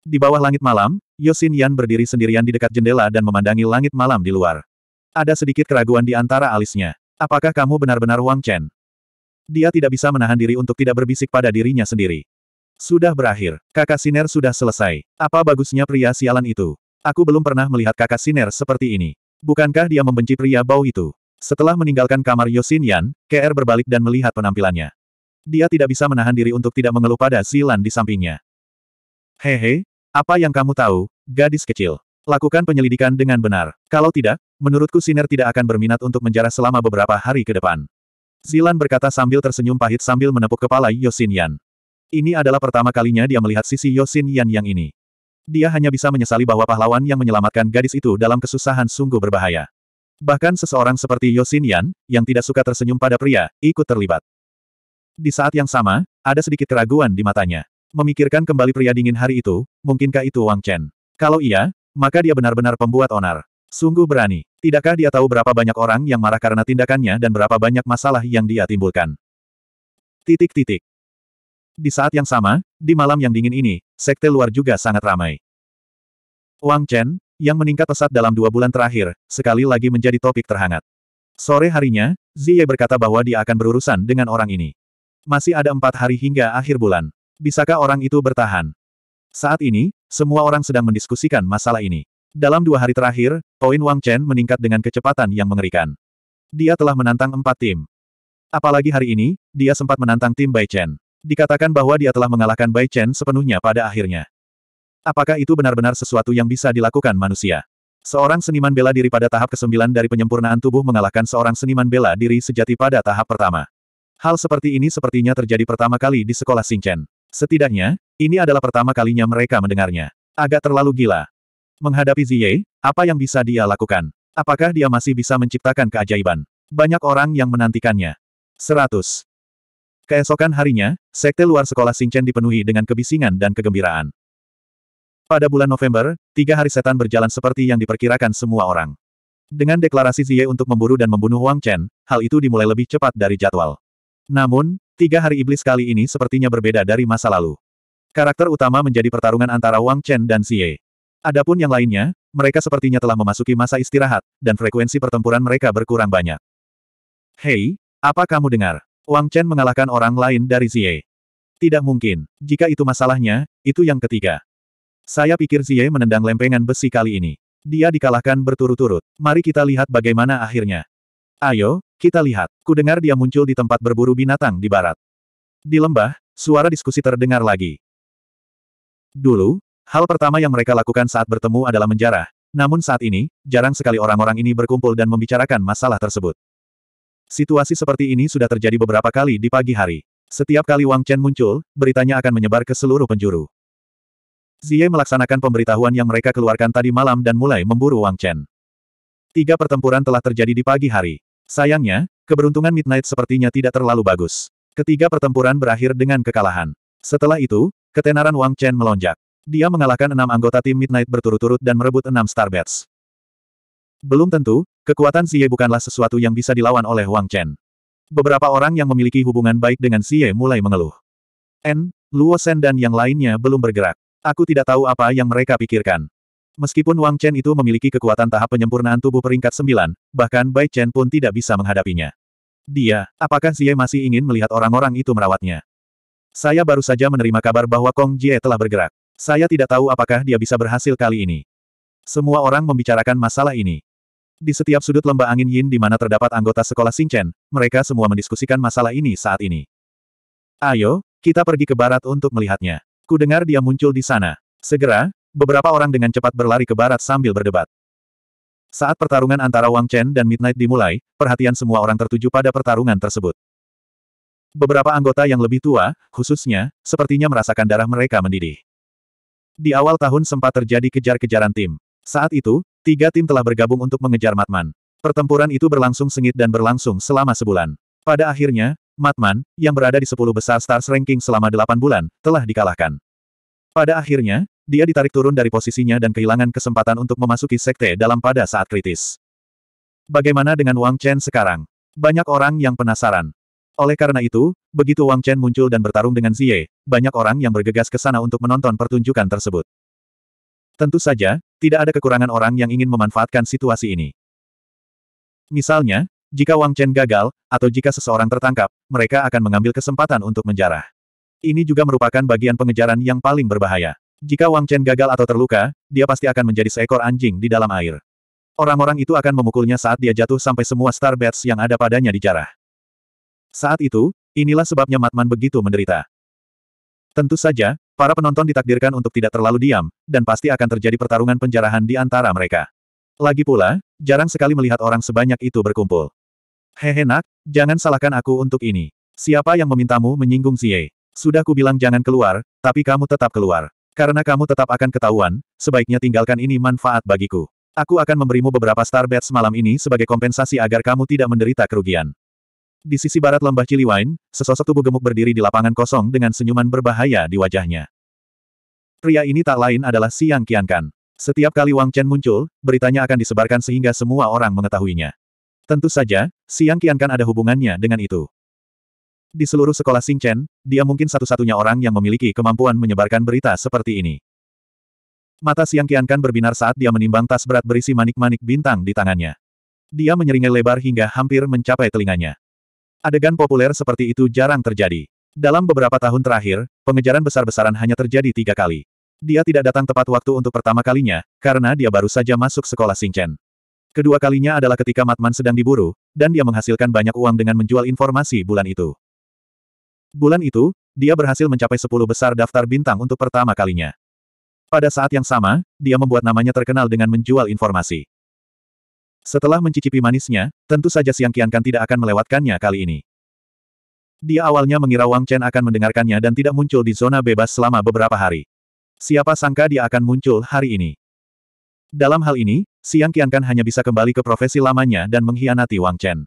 Speaker 1: Di bawah langit malam, Yosin Yan berdiri sendirian di dekat jendela dan memandangi langit malam di luar. Ada sedikit keraguan di antara alisnya. Apakah kamu benar-benar Wang Chen? Dia tidak bisa menahan diri untuk tidak berbisik pada dirinya sendiri. Sudah berakhir. Kakak Siner sudah selesai. Apa bagusnya pria sialan itu? Aku belum pernah melihat kakak Siner seperti ini. Bukankah dia membenci pria bau itu? Setelah meninggalkan kamar Yosin Yan, KR berbalik dan melihat penampilannya. Dia tidak bisa menahan diri untuk tidak mengeluh pada Zilan di sampingnya. Hehe, apa yang kamu tahu, gadis kecil? Lakukan penyelidikan dengan benar. Kalau tidak, menurutku Siner tidak akan berminat untuk menjarah selama beberapa hari ke depan. Zilan berkata sambil tersenyum pahit sambil menepuk kepala Yosin Yan. Ini adalah pertama kalinya dia melihat sisi Yosin Yan yang ini. Dia hanya bisa menyesali bahwa pahlawan yang menyelamatkan gadis itu dalam kesusahan sungguh berbahaya. Bahkan seseorang seperti Yosin Yan, yang tidak suka tersenyum pada pria, ikut terlibat. Di saat yang sama, ada sedikit keraguan di matanya. Memikirkan kembali pria dingin hari itu, mungkinkah itu Wang Chen? Kalau iya, maka dia benar-benar pembuat onar. Sungguh berani. Tidakkah dia tahu berapa banyak orang yang marah karena tindakannya dan berapa banyak masalah yang dia timbulkan? Titik-titik. Di saat yang sama, di malam yang dingin ini, sekte luar juga sangat ramai. Wang Chen, yang meningkat pesat dalam dua bulan terakhir, sekali lagi menjadi topik terhangat. Sore harinya, Ziye berkata bahwa dia akan berurusan dengan orang ini. Masih ada empat hari hingga akhir bulan. Bisakah orang itu bertahan? Saat ini, semua orang sedang mendiskusikan masalah ini. Dalam dua hari terakhir, poin Wang Chen meningkat dengan kecepatan yang mengerikan. Dia telah menantang empat tim. Apalagi hari ini, dia sempat menantang tim Bai Chen. Dikatakan bahwa dia telah mengalahkan Bai Chen sepenuhnya pada akhirnya. Apakah itu benar-benar sesuatu yang bisa dilakukan manusia? Seorang seniman bela diri pada tahap ke-9 dari penyempurnaan tubuh mengalahkan seorang seniman bela diri sejati pada tahap pertama. Hal seperti ini sepertinya terjadi pertama kali di sekolah Singchen. Setidaknya, ini adalah pertama kalinya mereka mendengarnya. Agak terlalu gila. Menghadapi Ziye, apa yang bisa dia lakukan? Apakah dia masih bisa menciptakan keajaiban? Banyak orang yang menantikannya. 100. Keesokan harinya, sekte luar sekolah Singchen dipenuhi dengan kebisingan dan kegembiraan. Pada bulan November, tiga hari setan berjalan seperti yang diperkirakan semua orang. Dengan deklarasi Zie untuk memburu dan membunuh Wang Chen, hal itu dimulai lebih cepat dari jadwal. Namun, tiga hari iblis kali ini sepertinya berbeda dari masa lalu. Karakter utama menjadi pertarungan antara Wang Chen dan Zie. Adapun yang lainnya, mereka sepertinya telah memasuki masa istirahat, dan frekuensi pertempuran mereka berkurang banyak. Hei, apa kamu dengar? Wang Chen mengalahkan orang lain dari Zie. Tidak mungkin. Jika itu masalahnya, itu yang ketiga. Saya pikir Zie menendang lempengan besi kali ini. Dia dikalahkan berturut-turut. Mari kita lihat bagaimana akhirnya. Ayo, kita lihat. Kudengar dia muncul di tempat berburu binatang di barat. Di lembah, suara diskusi terdengar lagi. Dulu, hal pertama yang mereka lakukan saat bertemu adalah menjarah. Namun saat ini, jarang sekali orang-orang ini berkumpul dan membicarakan masalah tersebut. Situasi seperti ini sudah terjadi beberapa kali di pagi hari. Setiap kali Wang Chen muncul, beritanya akan menyebar ke seluruh penjuru. Xie melaksanakan pemberitahuan yang mereka keluarkan tadi malam dan mulai memburu Wang Chen. Tiga pertempuran telah terjadi di pagi hari. Sayangnya, keberuntungan Midnight sepertinya tidak terlalu bagus. Ketiga pertempuran berakhir dengan kekalahan. Setelah itu, ketenaran Wang Chen melonjak. Dia mengalahkan enam anggota tim Midnight berturut-turut dan merebut enam star Starbats. Belum tentu, kekuatan Xie bukanlah sesuatu yang bisa dilawan oleh Wang Chen. Beberapa orang yang memiliki hubungan baik dengan Xie mulai mengeluh. N, Luo Shen dan yang lainnya belum bergerak. Aku tidak tahu apa yang mereka pikirkan. Meskipun Wang Chen itu memiliki kekuatan tahap penyempurnaan tubuh peringkat 9, bahkan Bai Chen pun tidak bisa menghadapinya. Dia, apakah Xie masih ingin melihat orang-orang itu merawatnya? Saya baru saja menerima kabar bahwa Kong Jie telah bergerak. Saya tidak tahu apakah dia bisa berhasil kali ini. Semua orang membicarakan masalah ini. Di setiap sudut lembah angin Yin di mana terdapat anggota sekolah Xingchen, mereka semua mendiskusikan masalah ini saat ini. Ayo, kita pergi ke barat untuk melihatnya. Ku dengar dia muncul di sana. Segera, beberapa orang dengan cepat berlari ke barat sambil berdebat. Saat pertarungan antara Wang Chen dan Midnight dimulai, perhatian semua orang tertuju pada pertarungan tersebut. Beberapa anggota yang lebih tua, khususnya, sepertinya merasakan darah mereka mendidih. Di awal tahun sempat terjadi kejar-kejaran tim. Saat itu, tiga tim telah bergabung untuk mengejar Matman. Pertempuran itu berlangsung sengit dan berlangsung selama sebulan. Pada akhirnya, Matman, yang berada di 10 besar Stars Ranking selama 8 bulan, telah dikalahkan. Pada akhirnya, dia ditarik turun dari posisinya dan kehilangan kesempatan untuk memasuki sekte dalam pada saat kritis. Bagaimana dengan Wang Chen sekarang? Banyak orang yang penasaran. Oleh karena itu, begitu Wang Chen muncul dan bertarung dengan Zie, banyak orang yang bergegas ke sana untuk menonton pertunjukan tersebut. Tentu saja, tidak ada kekurangan orang yang ingin memanfaatkan situasi ini. Misalnya, jika Wang Chen gagal, atau jika seseorang tertangkap, mereka akan mengambil kesempatan untuk menjarah. Ini juga merupakan bagian pengejaran yang paling berbahaya. Jika Wang Chen gagal atau terluka, dia pasti akan menjadi seekor anjing di dalam air. Orang-orang itu akan memukulnya saat dia jatuh sampai semua star bats yang ada padanya dijarah. Saat itu, inilah sebabnya Matman begitu menderita. Tentu saja, para penonton ditakdirkan untuk tidak terlalu diam, dan pasti akan terjadi pertarungan penjarahan di antara mereka. Lagi pula, jarang sekali melihat orang sebanyak itu berkumpul. Hehe nak, jangan salahkan aku untuk ini. Siapa yang memintamu menyinggung Xie? Sudah kubilang jangan keluar, tapi kamu tetap keluar. Karena kamu tetap akan ketahuan, sebaiknya tinggalkan ini manfaat bagiku. Aku akan memberimu beberapa star bed malam ini sebagai kompensasi agar kamu tidak menderita kerugian. Di sisi barat lembah Ciliwain, sesosok tubuh gemuk berdiri di lapangan kosong dengan senyuman berbahaya di wajahnya. Pria ini tak lain adalah Siang Kiankan. Setiap kali Wang Chen muncul, beritanya akan disebarkan sehingga semua orang mengetahuinya. Tentu saja, Siang Kian kan ada hubungannya dengan itu. Di seluruh sekolah Xingchen, dia mungkin satu-satunya orang yang memiliki kemampuan menyebarkan berita seperti ini. Mata Siang Kian kan berbinar saat dia menimbang tas berat berisi manik-manik bintang di tangannya. Dia menyeringai lebar hingga hampir mencapai telinganya. Adegan populer seperti itu jarang terjadi. Dalam beberapa tahun terakhir, pengejaran besar-besaran hanya terjadi tiga kali. Dia tidak datang tepat waktu untuk pertama kalinya, karena dia baru saja masuk sekolah Xingchen. Kedua kalinya adalah ketika Matman sedang diburu, dan dia menghasilkan banyak uang dengan menjual informasi bulan itu. Bulan itu, dia berhasil mencapai 10 besar daftar bintang untuk pertama kalinya. Pada saat yang sama, dia membuat namanya terkenal dengan menjual informasi. Setelah mencicipi manisnya, tentu saja Siang Kiankan tidak akan melewatkannya kali ini. Dia awalnya mengira Wang Chen akan mendengarkannya dan tidak muncul di zona bebas selama beberapa hari. Siapa sangka dia akan muncul hari ini. Dalam hal ini, Siang Kian Kan hanya bisa kembali ke profesi lamanya dan mengkhianati Wang Chen.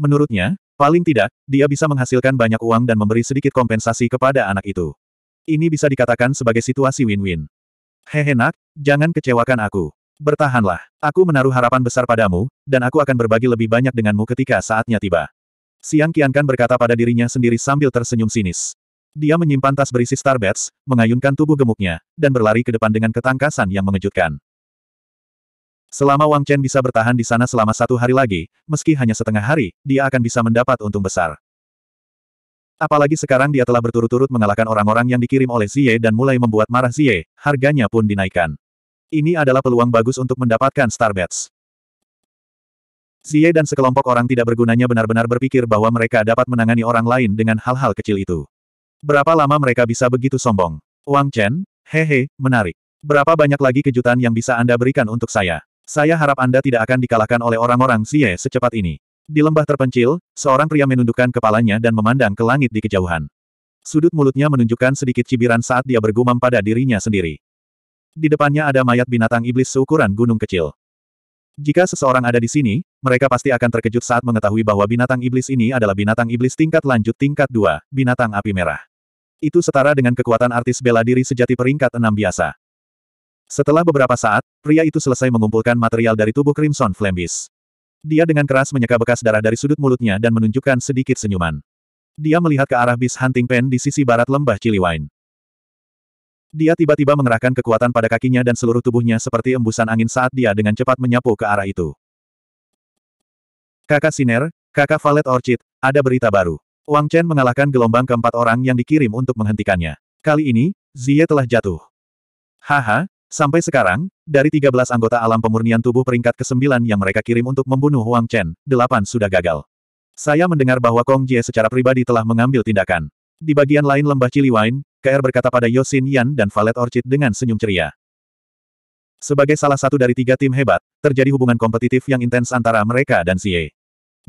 Speaker 1: Menurutnya, paling tidak, dia bisa menghasilkan banyak uang dan memberi sedikit kompensasi kepada anak itu. Ini bisa dikatakan sebagai situasi win-win. Hehe nak, jangan kecewakan aku. Bertahanlah. Aku menaruh harapan besar padamu, dan aku akan berbagi lebih banyak denganmu ketika saatnya tiba. Siang Kian Kan berkata pada dirinya sendiri sambil tersenyum sinis. Dia menyimpan tas berisi starbets, mengayunkan tubuh gemuknya, dan berlari ke depan dengan ketangkasan yang mengejutkan. Selama Wang Chen bisa bertahan di sana selama satu hari lagi, meski hanya setengah hari, dia akan bisa mendapat untung besar. Apalagi sekarang dia telah berturut-turut mengalahkan orang-orang yang dikirim oleh Xie dan mulai membuat marah Xie, harganya pun dinaikkan. Ini adalah peluang bagus untuk mendapatkan Starbets. Xie dan sekelompok orang tidak bergunanya benar-benar berpikir bahwa mereka dapat menangani orang lain dengan hal-hal kecil itu. Berapa lama mereka bisa begitu sombong? Wang Chen, hehe, menarik. Berapa banyak lagi kejutan yang bisa Anda berikan untuk saya? Saya harap Anda tidak akan dikalahkan oleh orang-orang Xie secepat ini. Di lembah terpencil, seorang pria menundukkan kepalanya dan memandang ke langit di kejauhan. Sudut mulutnya menunjukkan sedikit cibiran saat dia bergumam pada dirinya sendiri. Di depannya ada mayat binatang iblis seukuran gunung kecil. Jika seseorang ada di sini, mereka pasti akan terkejut saat mengetahui bahwa binatang iblis ini adalah binatang iblis tingkat lanjut tingkat 2, binatang api merah. Itu setara dengan kekuatan artis bela diri sejati peringkat 6 biasa. Setelah beberapa saat, pria itu selesai mengumpulkan material dari tubuh Crimson Flame Beast. Dia dengan keras menyeka bekas darah dari sudut mulutnya dan menunjukkan sedikit senyuman. Dia melihat ke arah Beast Hunting Pen di sisi barat lembah Ciliwain. Dia tiba-tiba mengerahkan kekuatan pada kakinya dan seluruh tubuhnya seperti embusan angin saat dia dengan cepat menyapu ke arah itu. Kakak Siner, kakak Valet Orchid, ada berita baru. Wang Chen mengalahkan gelombang keempat orang yang dikirim untuk menghentikannya. Kali ini, Zie telah jatuh. Haha, Sampai sekarang, dari 13 anggota alam pemurnian tubuh peringkat ke-9 yang mereka kirim untuk membunuh Huang Chen, 8 sudah gagal. Saya mendengar bahwa Kong Jie secara pribadi telah mengambil tindakan. Di bagian lain lembah Wine, KR berkata pada Yosin Yan dan Valet Orchid dengan senyum ceria. Sebagai salah satu dari tiga tim hebat, terjadi hubungan kompetitif yang intens antara mereka dan Xie.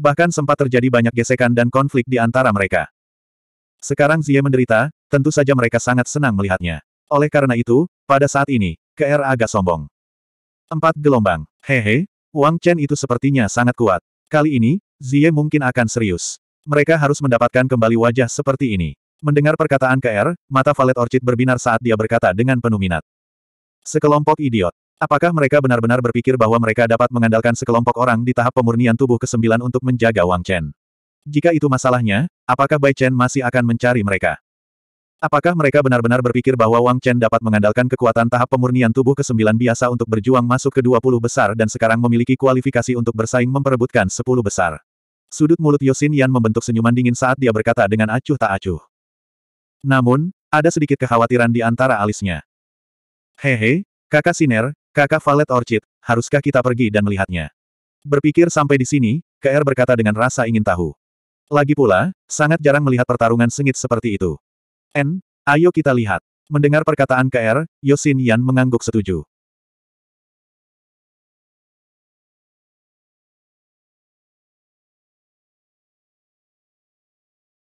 Speaker 1: Bahkan sempat terjadi banyak gesekan dan konflik di antara mereka. Sekarang Xie menderita, tentu saja mereka sangat senang melihatnya. Oleh karena itu, pada saat ini, KR agak sombong. Empat gelombang. Hehe, Wang Chen itu sepertinya sangat kuat. Kali ini, Zie mungkin akan serius. Mereka harus mendapatkan kembali wajah seperti ini. Mendengar perkataan KR, mata Valet Orchid berbinar saat dia berkata dengan penuh minat. Sekelompok idiot. Apakah mereka benar-benar berpikir bahwa mereka dapat mengandalkan sekelompok orang di tahap pemurnian tubuh ke-9 untuk menjaga Wang Chen? Jika itu masalahnya, apakah Bai Chen masih akan mencari mereka? Apakah mereka benar-benar berpikir bahwa Wang Chen dapat mengandalkan kekuatan tahap pemurnian tubuh ke-9 biasa untuk berjuang masuk ke 20 besar dan sekarang memiliki kualifikasi untuk bersaing memperebutkan 10 besar? Sudut mulut Yosin Yan membentuk senyuman dingin saat dia berkata dengan acuh tak acuh. Namun, ada sedikit kekhawatiran di antara alisnya. Hehe, kakak Siner, kakak Valet Orchid, haruskah kita pergi dan melihatnya? Berpikir sampai di sini, KR berkata dengan rasa ingin tahu. Lagi pula, sangat jarang melihat pertarungan sengit seperti itu. N, ayo kita lihat. Mendengar perkataan KR, Yosin Yan mengangguk setuju.